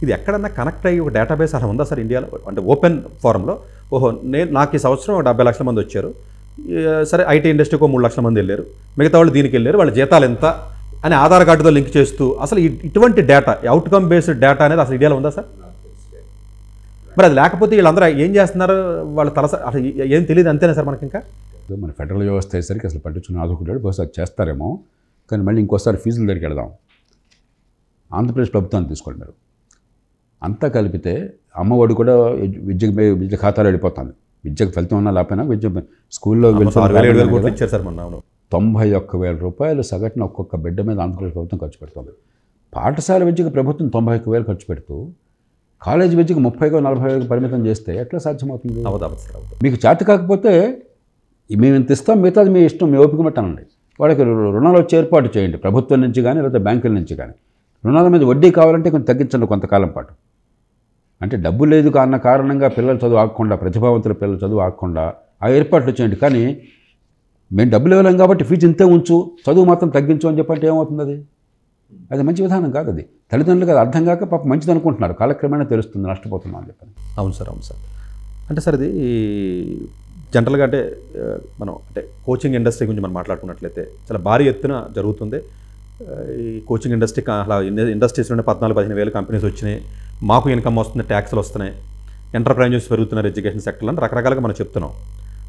ఇది ఎక్కడన్నా కనెక్ట్ అయ్యి ఒక డేటాబేస్ అలా ఉందా సార్ ఇండియాలో అంటే ఓపెన్ ఫారంలో ఓహో నేను నాకు ఈ సంవత్సరం డెబ్బై లక్షల మంది వచ్చారు సరే ఐటీ ఇండస్ట్రీకి మూడు లక్షల మంది వెళ్ళారు మిగతా వాళ్ళు దీనికి వెళ్ళారు వాళ్ళ జీతాలు ఎంత అని ఆధార్ కార్డుతో లింక్ చేస్తూ అసలు ఇటువంటి డేటా అవుట్కమ్ బేస్డ్ డేటా అనేది అసలు ఇండియాలో ఉందా సార్ మరి అది లేకపోతే వీళ్ళందరూ ఏం చేస్తున్నారు వాళ్ళ తలస అసలు ఏం తెలియదు అంతేనా సార్ మనకి ఇంకా మన ఫెడరల్ వ్యవస్థ అయ్యేసరికి అసలు పట్టించుకుని ఆదుకుంటాడు బహుశా చేస్తారేమో కానీ మళ్ళీ ఇంకోసారి ఫీజుల దగ్గరికి వెళదాం ఆంధ్రప్రదేశ్ ప్రభుత్వాన్ని తీసుకోండి మీరు అంతా కలిపితే అమ్మఒడి కూడా విద్య విద్య ఖాతాలో వెళ్ళిపోతుంది విద్యకు ఫలితం ఉన్నా లేకపోయినా విద్య స్కూల్లో ఇచ్చారు సార్ తొంభై ఒక్క వేల రూపాయలు సగటున ఒక్కొక్క బిడ్డ మీద ఆంధ్రప్రదేశ్ ప్రభుత్వం ఖర్చు పెడుతుంది పాఠశాల విద్యకు ప్రభుత్వం తొంభై ఒక్క వేలు ఖర్చు పెడుతూ కాలేజ్ విద్యకు ముప్పైకో నలభై వేలకు పరిమితం చేస్తే ఎట్లా సాధ్యమవుతుంది మీకు చేతి కాకపోతే మేము ఇంత ఇస్తాం మిగతాది మీ ఇష్టం మీ ఓపిక పెట్టాలండి వాళ్ళకి రుణాలు వచ్చి ఏర్పాటు చేయండి ప్రభుత్వం నుంచి కానీ లేకపోతే బ్యాంకుల నుంచి కానీ రుణాల మీద వడ్డీ కావాలంటే కొంచెం తగ్గించండి కొంతకాలం పాటు అంటే డబ్బు లేదు కాన్న కారణంగా పిల్లలు చదువు ఆగకుండా ప్రతిభావంతుల పిల్లలు చదువు ఆగకుండా ఆ ఏర్పాట్లు చేయండి కానీ మేము డబ్బులు ఇవ్వలేం కాబట్టి ఫీజు ఇంతే ఉంచు చదువు మాత్రం తగ్గించు అని చెప్పంటే ఏమవుతుంది అది అది మంచి విధానం కాదు అది తల్లిదండ్రులకు అది అర్థం కాక పాప మంచిది అనుకుంటున్నారు కాలక్రమేణా తెలుస్తుంది నష్టపోతున్నాం అని చెప్పని అవును సార్ అవును సార్ అంటే సార్ ఇది జనరల్గా అంటే మనం అంటే కోచింగ్ ఇండస్ట్రీ గురించి మనం మాట్లాడుకున్నట్లయితే చాలా భారీ ఎత్తున జరుగుతుంది ఈ కోచింగ్ ఇండస్ట్రీ అలా ఇండస్ట్రీస్లోనే పద్నాలుగు పదిహేను వేల కంపెనీస్ వచ్చినాయి మాకు ఇన్కమ్ వస్తుంది ట్యాక్స్లు వస్తున్నాయి ఎంటర్ప్రైజెస్ పెరుగుతున్నారు ఎడ్యుకేషన్ సెక్టర్లో అని రకరకాలుగా మనం చెప్తున్నాం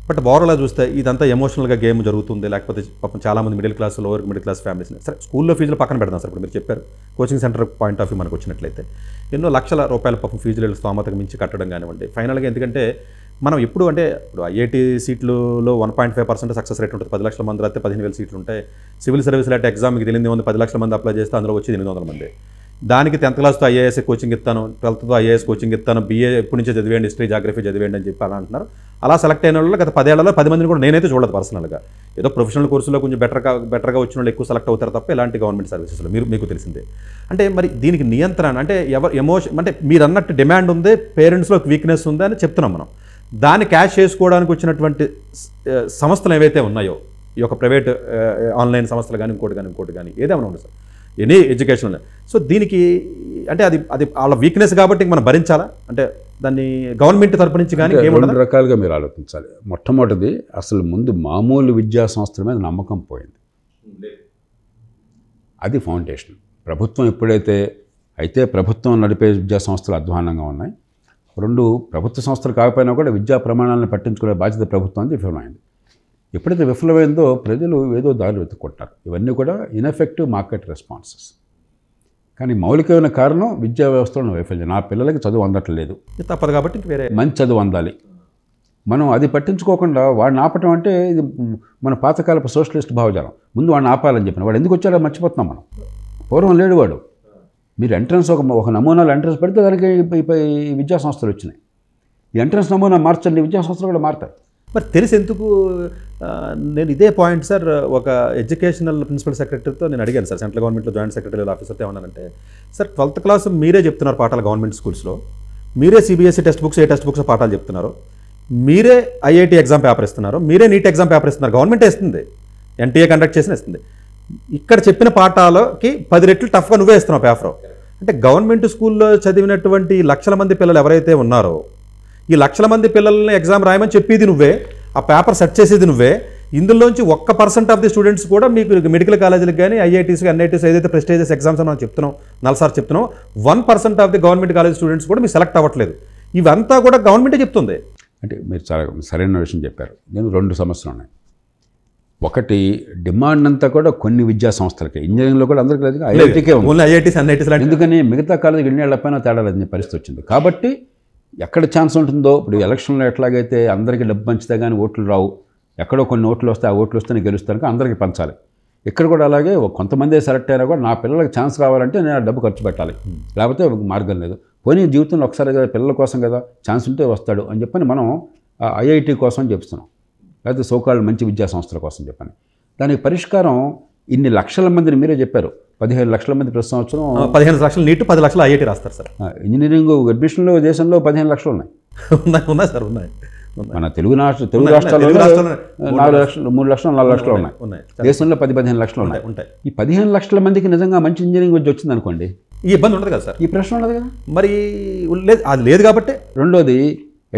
బట్ ఓవరాల్గా చూస్తే ఇదంతా ఎమోషనల్గా గేమ్ జరుగుతుంది లేకపోతే పాపం చాలామంది middle class lower middle class families సరే స్కూల్లో ఫీజులు పక్కన పెడదాం సార్ ఇప్పుడు మీరు చెప్పారు coaching centre point of view మనకు వచ్చినట్లయితే ఎన్నో లక్షల రూపాయల పాపం ఫీజులు స్తోమతకు మించి కట్టడం కానివ్వండి ఫైనల్గా ఎందుకంటే మనం ఎప్పుడు అంటే ఇప్పుడు ఐఐటి సీట్లలో one point five percent success rate ఉంటుంది పది లక్షల మంది రాస్తే పదిహేను వేల సీట్లు ఉంటాయి సివిల్ సర్వీస్ లాంటి ఎగ్జామ్కి తెలియదు వందల పది లక్షల మంది అప్లై చేస్తే అందులో వచ్చి ఎనిమిది వందల మంది దానికి టెన్త్ క్లాస్తో ఐఏఎస్ఏ కోచింగ్ ఇస్తాను ట్వెల్త్తో ఐఏఎస్ కోచింగ్ ఇస్తాను బీఏ ఎప్పటి నుంచో చదివేయండి హిస్టరీ జాగ్రఫీ చదివేయండి అని చెప్పి అలా అంటున్నారు అలా సెలెక్ట్ అయిన వాళ్ళు గత పదేళ్లలో పది మందిని కూడా నేనైతే చూడదు పర్సనల్గా ఏదో ప్రొఫెషనల్ కోర్సులో కొంచెం బెటర్గా బెటర్గా వచ్చిన వాళ్ళు ఎక్కువ సెలెక్ట్ అవుతారు తప్ప ఇలాంటి గవర్నమెంట్ సర్వీసెస్లో మీరు మీకు తెలిసిందే అంటే మరి దీనికి నియంత్రణ అంటే ఎవరు ఎమోషన్ అంటే మీరు అన్నట్టు డిమాండ్ ఉంది పేరెంట్స్లో వీక్నెస్ ఉంది అని చెప్తున్నాం మనం దాన్ని క్యాష్ చేసుకోవడానికి వచ్చినటువంటి సంస్థలు ఏవైతే ఉన్నాయో ఈ యొక్క ప్రైవేట్ ఆన్లైన్ సంస్థలు కానీ ఇంకోటి కానీ ఇంకోటి కానీ ఏదేమైనా ఉంది సార్ ఎనీ ఎడ్యుకేషన్ సో దీనికి అంటే అది అది వాళ్ళ వీక్నెస్ కాబట్టి మనం భరించాలా అంటే దాన్ని గవర్నమెంట్ తరపు నుంచి కానీ రెండు రకాలుగా మీరు ఆలోచించాలి మొట్టమొదటిది అసలు ముందు మామూలు విద్యా సంస్థల మీద నమ్మకం పోయింది అది ఫౌండేషన్ ప్రభుత్వం ఎప్పుడైతే అయితే ప్రభుత్వం నడిపే విద్యా సంస్థలు అధ్వానంగా ఉన్నాయి రెండు ప్రభుత్వ సంస్థలు కాకపోయినా కూడా విద్యా ప్రమాణాలను పట్టించుకునే బాధ్యత ప్రభుత్వానికి విఫలమైంది ఎప్పుడైతే విఫలమైందో ప్రజలు ఏదో దారులు వెతుక్కుంటారు ఇవన్నీ కూడా ఇన్ఎఫెక్టివ్ మార్కెట్ రెస్పాన్సెస్ కానీ మౌలికమైన కారణం విద్యా వ్యవస్థలో వైఫల్యం నా పిల్లలకి చదువు అందట్లేదు తప్పదు కాబట్టి వేరే మంచి చదువు అందాలి మనం అది పట్టించుకోకుండా వాడిని ఆపటం అంటే ఇది మన పాతకాలపు సోషలిస్ట్ భావజాలం ముందు వాడిని ఆపాలని చెప్పిన వాడు ఎందుకు వచ్చాడో మర్చిపోతున్నాం మనం పూర్వం లేడు వాడు మీరు ఎంట్రన్స్ ఒక ఒక నమూనాలు ఎంట్రన్స్ పెడితే దానికి విద్యా సంస్థలు వచ్చినాయి ఈ ఎంట్రన్స్ నమూనా మార్చండి విద్యా సంస్థలు కూడా మారుతాయి మరి తెలిసి ఎందుకు నేను ఇదే పాయింట్ సార్ ఒక ఎడ్యుకేషనల్ ప్రిన్సిపల్ సెక్రటరీతో నేను అడిగాను సార్ సెంట్రల్ గవర్నమెంట్లో జాయింట్ సెక్రటరీ ఆఫీసర్తో ఏమన్నానంటే సార్ ట్వెల్త్ క్లాస్ మీరే చెప్తున్నారు పాఠాలు గవర్నమెంట్ స్కూల్స్లో మీరే సిబిఎస్ఈ టెక్స్ట్ బుక్స్ ఏ టెక్స్ట్ బుక్స్ పాఠాలు చెప్తున్నారు మీరే ఐఐటి ఎగ్జామ్ పేపర్ ఇస్తున్నారు మీరే నీట్ ఎగ్జామ్ పేపర్ ఇస్తున్నారు గవర్నమెంట్ ఇస్తుంది ఎన్టీఏ కండక్ట్ చేసిన ఇస్తుంది ఇక్కడ చెప్పిన పాఠాలకి పది రెట్లు టఫ్గా నువ్వే ఇస్తున్నావు పేపర్ అంటే గవర్నమెంట్ స్కూల్లో చదివినటువంటి లక్షల మంది పిల్లలు ఎవరైతే ఉన్నారో ఈ లక్షల మంది పిల్లల్ని ఎగ్జామ్ రాయమని చెప్పేది నువ్వే ఆ పేపర్ సెట్ చేసేది నువ్వే ఇందులోంచి ఒక్క పర్సెంట్ ఆఫ్ ది స్టూడెంట్స్ కూడా మీకు మెడికల్ కాలేజీలకు కానీ ఐఐటీస్కి ఎన్ఐటీస్ ఏదైతే ప్రెస్టేజెస్ ఎగ్జామ్స్ మనం చెప్తున్నాం నలసార్ చెప్తున్నాం one percent of the government college students కూడా మీకు సెలెక్ట్ అవ్వట్లేదు ఇవంతా కూడా గవర్నమెంటే చెప్తుంది అంటే మీరు చాలా సరైన విషయం చెప్పారు నేను రెండు సమస్యలు ఉన్నాయి ఒకటి డిమాండ్ అంతా కూడా కొన్ని విద్యా సంస్థలకి ఇంజనీరింగ్లో కూడా అందరికి లేదు ఐఐటీకే ఉంది ఎందుకని మిగతా కాలేజీకి వెళ్ళి పైన తేడా లేదని పరిస్థితి వచ్చింది కాబట్టి ఎక్కడ ఛాన్స్ ఉంటుందో ఇప్పుడు ఎలక్షన్లో ఎట్లాగైతే అందరికీ డబ్బు పంచితే కానీ ఓట్లు రావు ఎక్కడో కొన్ని ఓట్లు వస్తే ఆ ఓట్లు వస్తేనే గెలుస్తాను అందరికీ పంచాలి ఇక్కడ కూడా అలాగే కొంతమంది సెలెక్ట్ అయినా కూడా నా పిల్లలకు ఛాన్స్ రావాలంటే నేను ఆ డబ్బు ఖర్చు పెట్టాలి లేకపోతే మార్గం లేదు పోనీ జీవితంలో ఒకసారి కదా పిల్లల కోసం కదా ఛాన్స్ ఉంటే వస్తాడు అని చెప్పని మనం ఐఐటి కోసం చెప్తున్నాం లేకపోతే సోకాళ్ళు మంచి విద్యా సంస్థల కోసం చెప్పని దానికి పరిష్కారం ఇన్ని లక్షల మందిని మీరే చెప్పారు పదిహేను లక్షల మంది ప్రతి సంవత్సరం పదిహేను లక్షలు నీట్ పది లక్షలు ఐఐటి రాస్తారు సార్ ఇంజనీరింగ్ అడ్మిషన్లో దేశంలో పదిహేను లక్షలు ఉన్నాయి ఉన్నాయి ఉన్నాయి సార్ ఉన్నాయి మన తెలుగు రాష్ట్ర తెలుగు రాష్ట్రాల్లో నాలుగు లక్షలు మూడు లక్షలు నాలుగు లక్షలు ఉన్నాయి దేశంలో పది పదిహేను లక్షలు ఉన్నాయి ఉంటాయి ఈ పదిహేను లక్షల మందికి నిజంగా మంచి ఇంజనీరింగ్ వచ్చి వచ్చింది అనుకోండి ఈ ఇబ్బంది ఉండదు కదా సార్ ఈ ప్రశ్న ఉండదు కదా మరి లేదు అది లేదు కాబట్టి రెండోది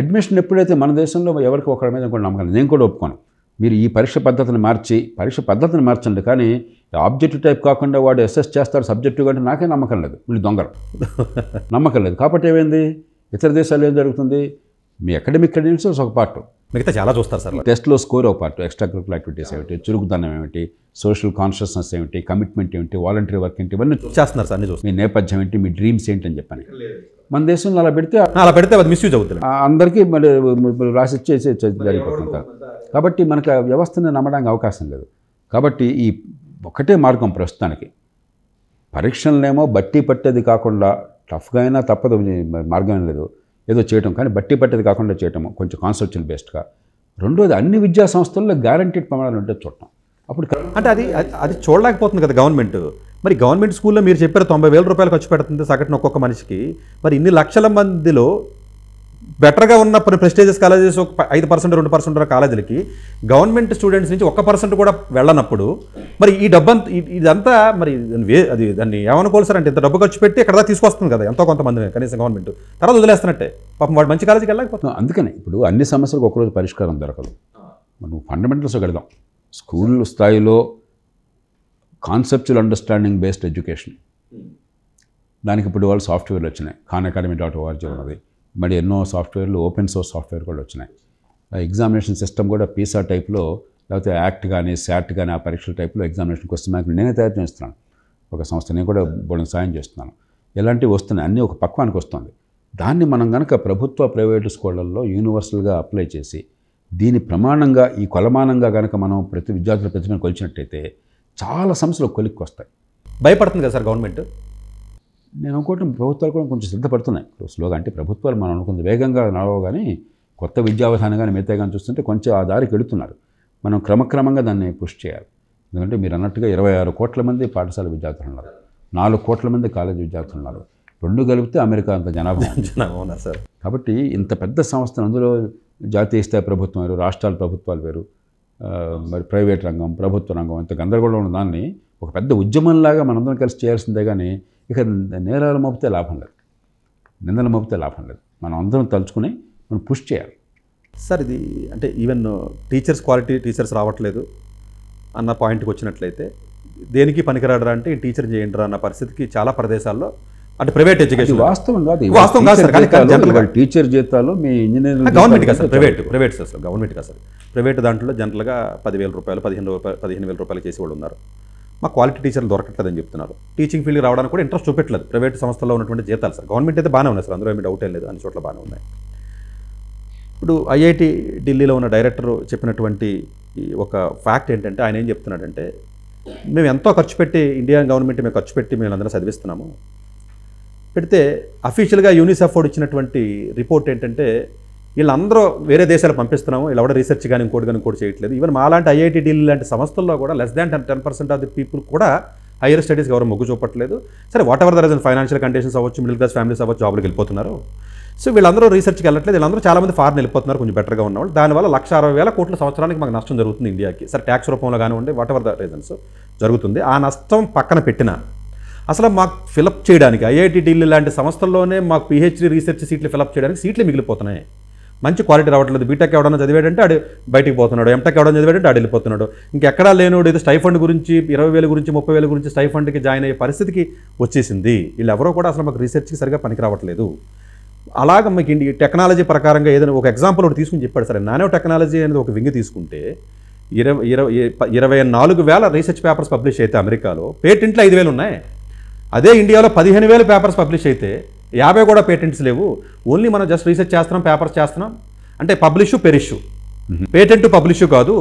అడ్మిషన్ ఎప్పుడైతే మన దేశంలో ఎవరికి ఒకరి మీద కూడా నమ్మకం నేను కూడా ఒప్పుకోను మీరు ఈ పరీక్ష పద్ధతిని మార్చి పరీక్ష పద్ధతిని మార్చండి కానీ ఆబ్జెక్టివ్ టైప్ కాకుండా వాడు అసెస్ చేస్తారు సబ్జెక్టివ్ అంటే నాకే నమ్మకం లేదు వీళ్ళు దొంగలు [laughs] నమ్మకం లేదు కాబట్టి ఏమైంది ఇతర దేశాల్లో ఏం జరుగుతుంది మీ అకాడమిక్ క్రెడిషన్స్ ఒక పార్ట్ మిగతా చాలా చూస్తారు సార్ టెస్ట్లో స్కోర్ ఒక పార్ట్ ఎక్స్ట్రా కరికులర్ యాక్టివిటీస్ ఏమిటి చురుకుదనం ఏమిటి సోషల్ కాన్షియస్నెస్ ఏమిటి కమిట్మెంట్ ఏమిటి వాలంటీర్ వర్క్ ఏంటి ఇవన్నీ చేస్తున్నారు సార్ మీ నేపథ్యం ఏంటి మీ డ్రీమ్స్ ఏంటి అని చెప్పాను మన దేశంలో అలా పెడితే అలా పెడితే అది మిస్యూజ్ అవుతుంది అందరికీ రాసి ఇచ్చేసి జరిగిపోతుంది కాబట్టి మనకు వ్యవస్థను నమ్మడానికి అవకాశం లేదు కాబట్టి ఈ ఒకటే మార్గం ప్రస్తుతానికి పరీక్షలనేమో బట్టి పట్టేది కాకుండా టఫ్గా అయినా తప్పదు మార్గం లేదు ఏదో చేయటం కానీ బట్టి పట్టేది కాకుండా చేయటం కొంచెం కాన్సెప్చువల్ బేస్డ్గా రెండోది అన్ని విద్యా సంస్థల్లో గ్యారంటీడ్ ప్రమాణాలు ఉంటే చూడటం అప్పుడు అంటే అది అది చూడలేకపోతుంది కదా గవర్నమెంట్ మరి గవర్నమెంట్ స్కూల్లో మీరు చెప్పారు తొంభై వేల రూపాయలు ఖర్చు పెడుతుంది సగటున ఒక్కొక్క మనిషికి మరి ఇన్ని లక్షల మందిలో బెటర్గా ఉన్న ప్రెస్టేజియస్ కాలేజెస్ ఒక ఐదు పర్సెంట్ రెండు పర్సెంట్ ఉన్న కాలేజీలకి గవర్నమెంట్ స్టూడెంట్స్ నుంచి ఒక్క పర్సెంట్ కూడా వెళ్ళనప్పుడు మరి ఈ డబ్బంత ఇదంతా మరి అది దాన్ని ఏమనుకోవాలి సార్ అంటే ఇంత డబ్బు ఖర్చు పెట్టి ఎక్కడ తీసుకొస్తుంది కదా ఎంతో కొంతమంది కనీసం గవర్నమెంట్ తర్వాత వదిలేస్తున్నట్టే పాపం వాడు మంచి కాలేజీకి వెళ్ళకపోతే అందుకని ఇప్పుడు అన్ని సమస్యలకు ఒకరోజు పరిష్కారం దొరకదు మనం ఫండమెంటల్స్ కడదాం స్కూల్ స్థాయిలో కాన్సెప్చువల్ అండర్స్టాండింగ్ బేస్డ్ ఎడ్యుకేషన్ దానికి ఇప్పుడు వాళ్ళు సాఫ్ట్వేర్లు వచ్చినాయి ఖాన్ అకాడమీ డాట్ ఓఆర్జీ ఉన్నది మరి ఎన్నో సాఫ్ట్వేర్లు ఓపెన్ సోర్స్ సాఫ్ట్వేర్ కూడా వచ్చినాయి ఎగ్జామినేషన్ సిస్టమ్ కూడా పీసా టైప్లో లేకపోతే యాక్ట్ కానీ శాట్ కానీ ఆ పరీక్షల టైప్లో ఎగ్జామినేషన్ క్వశ్చన్ బ్యాంక్ నేనే తయారు చేస్తున్నాను ఒక సంస్థ నేను కూడా బోడిన సాయం చేస్తున్నాను ఇలాంటివి వస్తున్నాయి అన్నీ ఒక పక్వానికి వస్తుంది దాన్ని మనం కనుక ప్రభుత్వ ప్రైవేటు స్కూళ్ళల్లో యూనివర్సల్గా అప్లై చేసి దీని ప్రమాణంగా ఈ కొలమానంగా కనుక మనం ప్రతి విద్యార్థుల ప్రతిభను కొలిచినట్టయితే చాలా సమస్యలు కొలిక్కి వస్తాయి భయపడుతుంది కదా సార్ గవర్నమెంట్ నేను అనుకోవటం ప్రభుత్వాలు కూడా కొంచెం సిద్ధపడుతున్నాయి స్లోగా అంటే ప్రభుత్వాలు మనం అనుకుంది వేగంగా నడవగానే కొత్త విద్యావధానం కానీ మిగతా కానీ చూస్తుంటే కొంచెం ఆ దారికి వెళుతున్నారు మనం క్రమక్రమంగా దాన్ని పుష్ చేయాలి ఎందుకంటే మీరు అన్నట్టుగా ఇరవై ఆరు కోట్ల మంది పాఠశాల విద్యార్థులు ఉన్నారు నాలుగు కోట్ల మంది కాలేజీ విద్యార్థులు ఉన్నారు రెండు కలిపితే అమెరికా అంత జనాభా జనాభా సార్ కాబట్టి ఇంత పెద్ద సంస్థను అందులో జాతీయ స్థాయి ప్రభుత్వం వేరు రాష్ట్రాల ప్రభుత్వాలు వేరు మరి ప్రైవేట్ రంగం ప్రభుత్వ రంగం ఇంత గందరగోళం ఉన్న దాన్ని ఒక పెద్ద ఉద్యమంలాగా మనందరం కలిసి చేయాల్సిందే కానీ ఇక నేరాలు మోపితే లాభం లేదు నిందలు మోపితే లాభం లేదు మనం అందరం తలుచుకుని మనం పుష్ చేయాలి సార్ ఇది అంటే ఈవెన్ టీచర్స్ క్వాలిటీ టీచర్స్ రావట్లేదు అన్న పాయింట్కి వచ్చినట్లయితే దేనికి పనికిరాడరా అంటే టీచర్ చేయండిరా అన్న పరిస్థితికి చాలా ప్రదేశాల్లో అంటే ప్రైవేట్ ఎడ్యుకేషన్ వాస్తవం కాదు వాస్తవం కాదు సార్ టీచర్ జీతాలు మీ ఇంజనీర్ గవర్నమెంట్ కాదు sir private private sir government కాదు సార్ ప్రైవేట్ దాంట్లో జనరల్గా పదివేల రూపాయలు పదిహేను రూపాయలు పదిహేను వేల రూపాయలు చేసేవాళ్ళు ఉన్నారు మా క్వాలిటీ టీచర్లు దొరకట్లేదని చెప్తున్నారు టీచింగ్ ఫీల్డ్ రావడానికి కూడా ఇంట్రెస్ట్ చూపెట్లేదు ప్రైవేట్ సంస్థల్లో ఉన్నటువంటి జీతాలు సార్ గవర్నమెంట్ అయితే బాగానే ఉన్నాయి సార్ అందులో ఏమి డౌట్ ఏం లేదు అన్ని చోట్ల బాగానే ఉన్నాయి ఇప్పుడు ఐఐటి ఢిల్లీలో ఉన్న డైరెక్టర్ చెప్పినటువంటి ఒక ఫ్యాక్ట్ ఏంటంటే ఆయన ఏం చెప్తున్నాడంటే మేము ఎంతో ఖర్చు పెట్టి ఇండియన్ గవర్నమెంట్ మేము ఖర్చు పెట్టి మేము అందరం చదివిస్తున్నాము పెడితే అఫీషియల్గా యూనిసెఫ్ ఇచ్చినటువంటి రిపోర్ట్ ఏంటంటే వీళ్ళందరూ వేరే దేశాలు పంపిస్తున్నాము ఇలా కూడా రీసెర్చ్ కానీ ఇంకోటి కానీ ఇంకోటి చేయట్లేదు ఈవెన్ మాలాంటి ఐఐటి డీల్ లాంటి సంస్థల్లో కూడా less than ten ten percent of the people కూడా హైయర్ స్టడీస్కి ఎవరు మొగ్గు చూపట్లేదు సరే whatever the reason financial conditions అవ్వచ్చు మిడిల్ క్లాస్ ఫ్యామిలీస్ అవ్వచ్చు జాబ్లకు వెళ్ళిపోతున్నారు సో వీళ్ళందరూ రీసెర్చ్కి వెళ్ళట్లేదు వీళ్ళందరూ చాలామంది ఫారెన్ వెళ్ళిపోతున్నారు కొంచెం బెటర్గా ఉన్నవాళ్ళు దానివల్ల లక్ష అరవై వేల కోట్ల సంవత్సరానికి మాకు నష్టం జరుగుతుంది ఇండియాకి సరే ట్యాక్స్ రూపంలో కానివ్వండి వాట్ ఎవర్ ద రీజన్స్ జరుగుతుంది ఆ నష్టం పక్కన పెట్టిన అసలు మాకు ఫిలప్ చేయడానికి ఐఐటి ఢిల్లీ లాంటి సంస్థల్లోనే మాకు పిహెచ్డి రీసెర్చ్ సీట్లు ఫిలప్ చేయడానికి సీట్లు మిగిలిపోతున్నాయి మంచి క్వాలిటీ రావట్లేదు బీటెక్ ఎవడన్నా చదివాడంటే ఆడు బయటికి పోతున్నాడు ఎంటెక్ ఎవడన్నా చదివాడంటే ఆడు వెళ్ళిపోతున్నాడు ఇంకెక్కడా లేనోడు ఇది స్టైఫండ్ గురించి ఇరవై వేల గురించి ముప్పై వేల గురించి స్టైఫండ్కి జాయిన్ అయ్యే పరిస్థితికి వచ్చేసింది వీళ్ళు ఎవరో కూడా అసలు మాకు రీసెర్చ్కి సరిగా పనికి రావట్లేదు అలాగ మీకు టెక్నాలజీ ప్రకారంగా ఏదైనా ఒక ఎగ్జాంపుల్ ఒకటి తీసుకుని చెప్పాడు సరే నానో టెక్నాలజీ అనేది ఒక వింగి తీసుకుంటే ఇరవై ఇరవై ఇరవై నాలుగు వేల రీసెర్చ్ పేపర్స్ పబ్లిష్ అయితే అమెరికాలో పేటెంట్లు ఐదు వేలు ఉన్నాయి అదే ఇండియాలో పదిహేను వేల పేపర్స్ పబ్లిష్ అయితే యాభై కూడా పేటెంట్స్ లేవు ఓన్లీ మనం జస్ట్ రీసెర్చ్ చేస్తున్నాం పేపర్స్ చేస్తున్నాం అంటే పబ్లిష్ పెరిష్ పేటెంట్ పబ్లిష్ కాదు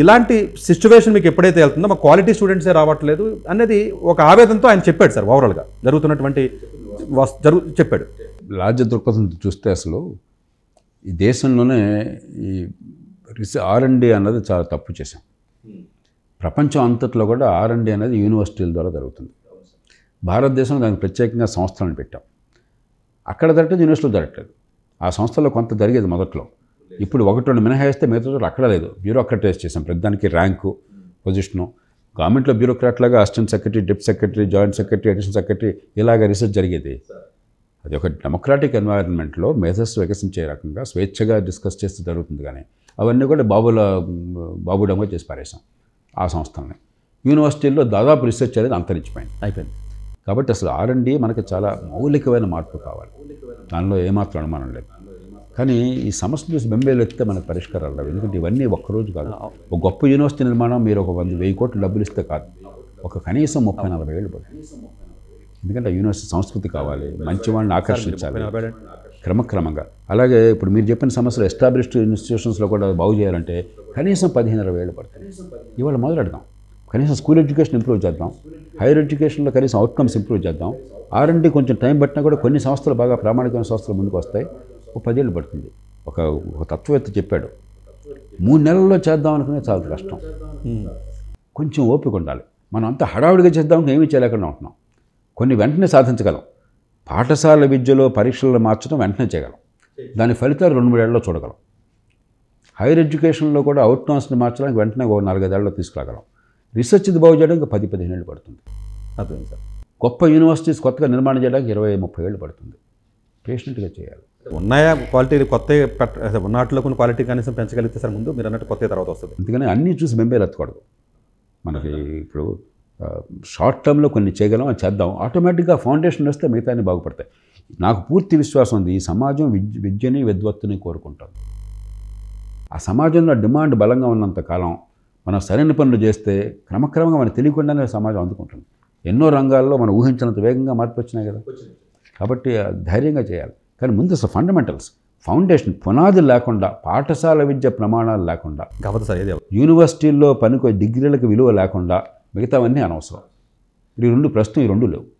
ఇలాంటి సిచ్యువేషన్ మీకు ఎప్పుడైతే వెళ్తుందో మా క్వాలిటీ స్టూడెంట్సే రావట్లేదు అనేది ఒక ఆవేదనతో ఆయన చెప్పాడు సార్ ఓవరాల్గా జరుగుతున్నటువంటి జరుగు చెప్పాడు రాజ్య దృక్పథం చూస్తే అసలు ఈ దేశంలోనే ఈ రిసె అండ్ అన్నది చాలా తప్పు చేశాం ప్రపంచం అంతట్లో కూడా ఆర్ఎన్డి అనేది యూనివర్సిటీల ద్వారా జరుగుతుంది భారతదేశంలో దానికి ప్రత్యేకంగా సంస్థలను పెట్టాం అక్కడ జరగట్లేదు యూనివర్సిటీలో జరగట్లేదు ఆ సంస్థలో కొంత జరిగేది మొదట్లో ఇప్పుడు ఒకటి రెండు మినహాయిస్తే మిగతా చోట్ల అక్కడ లేదు బ్యూరోక్రటైజ్ చేసాం ప్రతిదానికి ర్యాంకు పొజిషను గవర్నమెంట్లో బ్యూరోక్రాట్లాగా assistant secretary deputy secretary joint secretary additional secretary ఇలాగ రీసెర్చ్ జరిగేది అది ఒక డెమోక్రాటిక్ ఎన్వైరన్మెంట్లో మేధస్సు వికసించే రకంగా స్వేచ్ఛగా డిస్కస్ చేస్తే జరుగుతుంది కానీ అవన్నీ కూడా బాబుల బాబుడంగా చేసి పారేసాం ఆ సంస్థలని యూనివర్సిటీల్లో దాదాపు రీసెర్చ్ అనేది అంతరించిపోయింది అయిపోయింది కాబట్టి అసలు ఆర్ఎండి మనకి చాలా మౌలికమైన మార్పు కావాలి దానిలో ఏమాత్రం అనుమానం లేదు కానీ ఈ సమస్యలు చూసి బెంబేలు ఎత్తే మనకు పరిష్కారాలు రావు ఎందుకంటే ఇవన్నీ ఒక్కరోజు కాదు ఒక గొప్ప యూనివర్సిటీ నిర్మాణం మీరు ఒక వంద వెయ్యి కోట్లు డబ్బులు ఇస్తే కాదు ఒక కనీసం ముప్పై నలభై ఏళ్ళు పడుతుంది ఎందుకంటే యూనివర్సిటీ సంస్కృతి కావాలి మంచి వాళ్ళని ఆకర్షించాలి క్రమక్రమంగా అలాగే ఇప్పుడు మీరు చెప్పిన సమస్యలు ఎస్టాబ్లిష్డ్ ఇన్స్టిట్యూషన్స్లో కూడా బాగు చేయాలంటే కనీసం పదిహేను ఇరవై ఏళ్ళు పడుతుంది ఇవాళ మొదలెడదాం కనీసం స్కూల్ ఎడ్యుకేషన్ ఇంప్రూవ్ చేద్దాం హైయర్ ఎడ్యుకేషన్లో కనీసం అవుట్కమ్స్ ఇంప్రూవ్ చేద్దాం ఆర్ఎండి కొంచెం టైం పట్టినా కూడా కొన్ని సంస్థలు బాగా ప్రామాణికమైన సంస్థలు ముందుకు వస్తాయి ఒక పదేళ్ళు పడుతుంది ఒక ఒక తత్వవేత్త చెప్పాడు మూడు నెలల్లో చేద్దాం అనుకునే చాలా కష్టం కొంచెం ఓపిక ఉండాలి మనం అంత హడావుడిగా చేద్దాం ఏమీ చేయలేకుండా ఉంటున్నాం కొన్ని వెంటనే సాధించగలం పాఠశాల విద్యలో పరీక్షలను మార్చడం వెంటనే చేయగలం దాని ఫలితాలు రెండు మూడేళ్లలో చూడగలం హైయర్ ఎడ్యుకేషన్లో కూడా అవుట్కమ్స్ని మార్చడానికి వెంటనే ఓ నాలుగైదేళ్లలో తీసుకురాగలం రీసెర్చ్ బాగు చేయడానికి పది పదిహేను ఏళ్ళు పడుతుంది అర్థం సార్ గొప్ప యూనివర్సిటీస్ కొత్తగా నిర్మాణం చేయడానికి ఇరవై ముప్పై ఏళ్ళు పడుతుంది పేషెంట్గా చేయాలి ఉన్నాయా క్వాలిటీ కొత్త ఉన్నట్లో కొన్ని క్వాలిటీ కనీసం పెంచగలిగితే సార్ ముందు మీరు అన్నట్టు కొత్త తర్వాత వస్తుంది అందుకని అన్నీ చూసి బెంబేలు ఎత్తకూడదు మనకి ఇప్పుడు షార్ట్ టర్మ్లో కొన్ని చేయగలం అని చేద్దాం ఆటోమేటిక్గా ఫౌండేషన్ వస్తే మిగతాన్ని బాగుపడతాయి నాకు పూర్తి విశ్వాసం ఉంది ఈ సమాజం విద్య విద్యని విద్వత్తుని కోరుకుంటుంది ఆ సమాజంలో డిమాండ్ బలంగా ఉన్నంత కాలం మనం సరైన పనులు చేస్తే క్రమక్రమంగా మనం తెలియకుండానే సమాజం అందుకుంటుంది ఎన్నో రంగాల్లో మనం ఊహించినంత వేగంగా మార్పు వచ్చినాయి కదా కాబట్టి ధైర్యంగా చేయాలి కానీ ముందు అసలు ఫండమెంటల్స్ ఫౌండేషన్ పునాది లేకుండా పాఠశాల విద్య ప్రమాణాలు లేకుండా కాకపోతే యూనివర్సిటీల్లో పనికి డిగ్రీలకు విలువ లేకుండా మిగతావన్నీ అనవసరం ఈ రెండు ప్రస్తుతం ఈ రెండు లేవు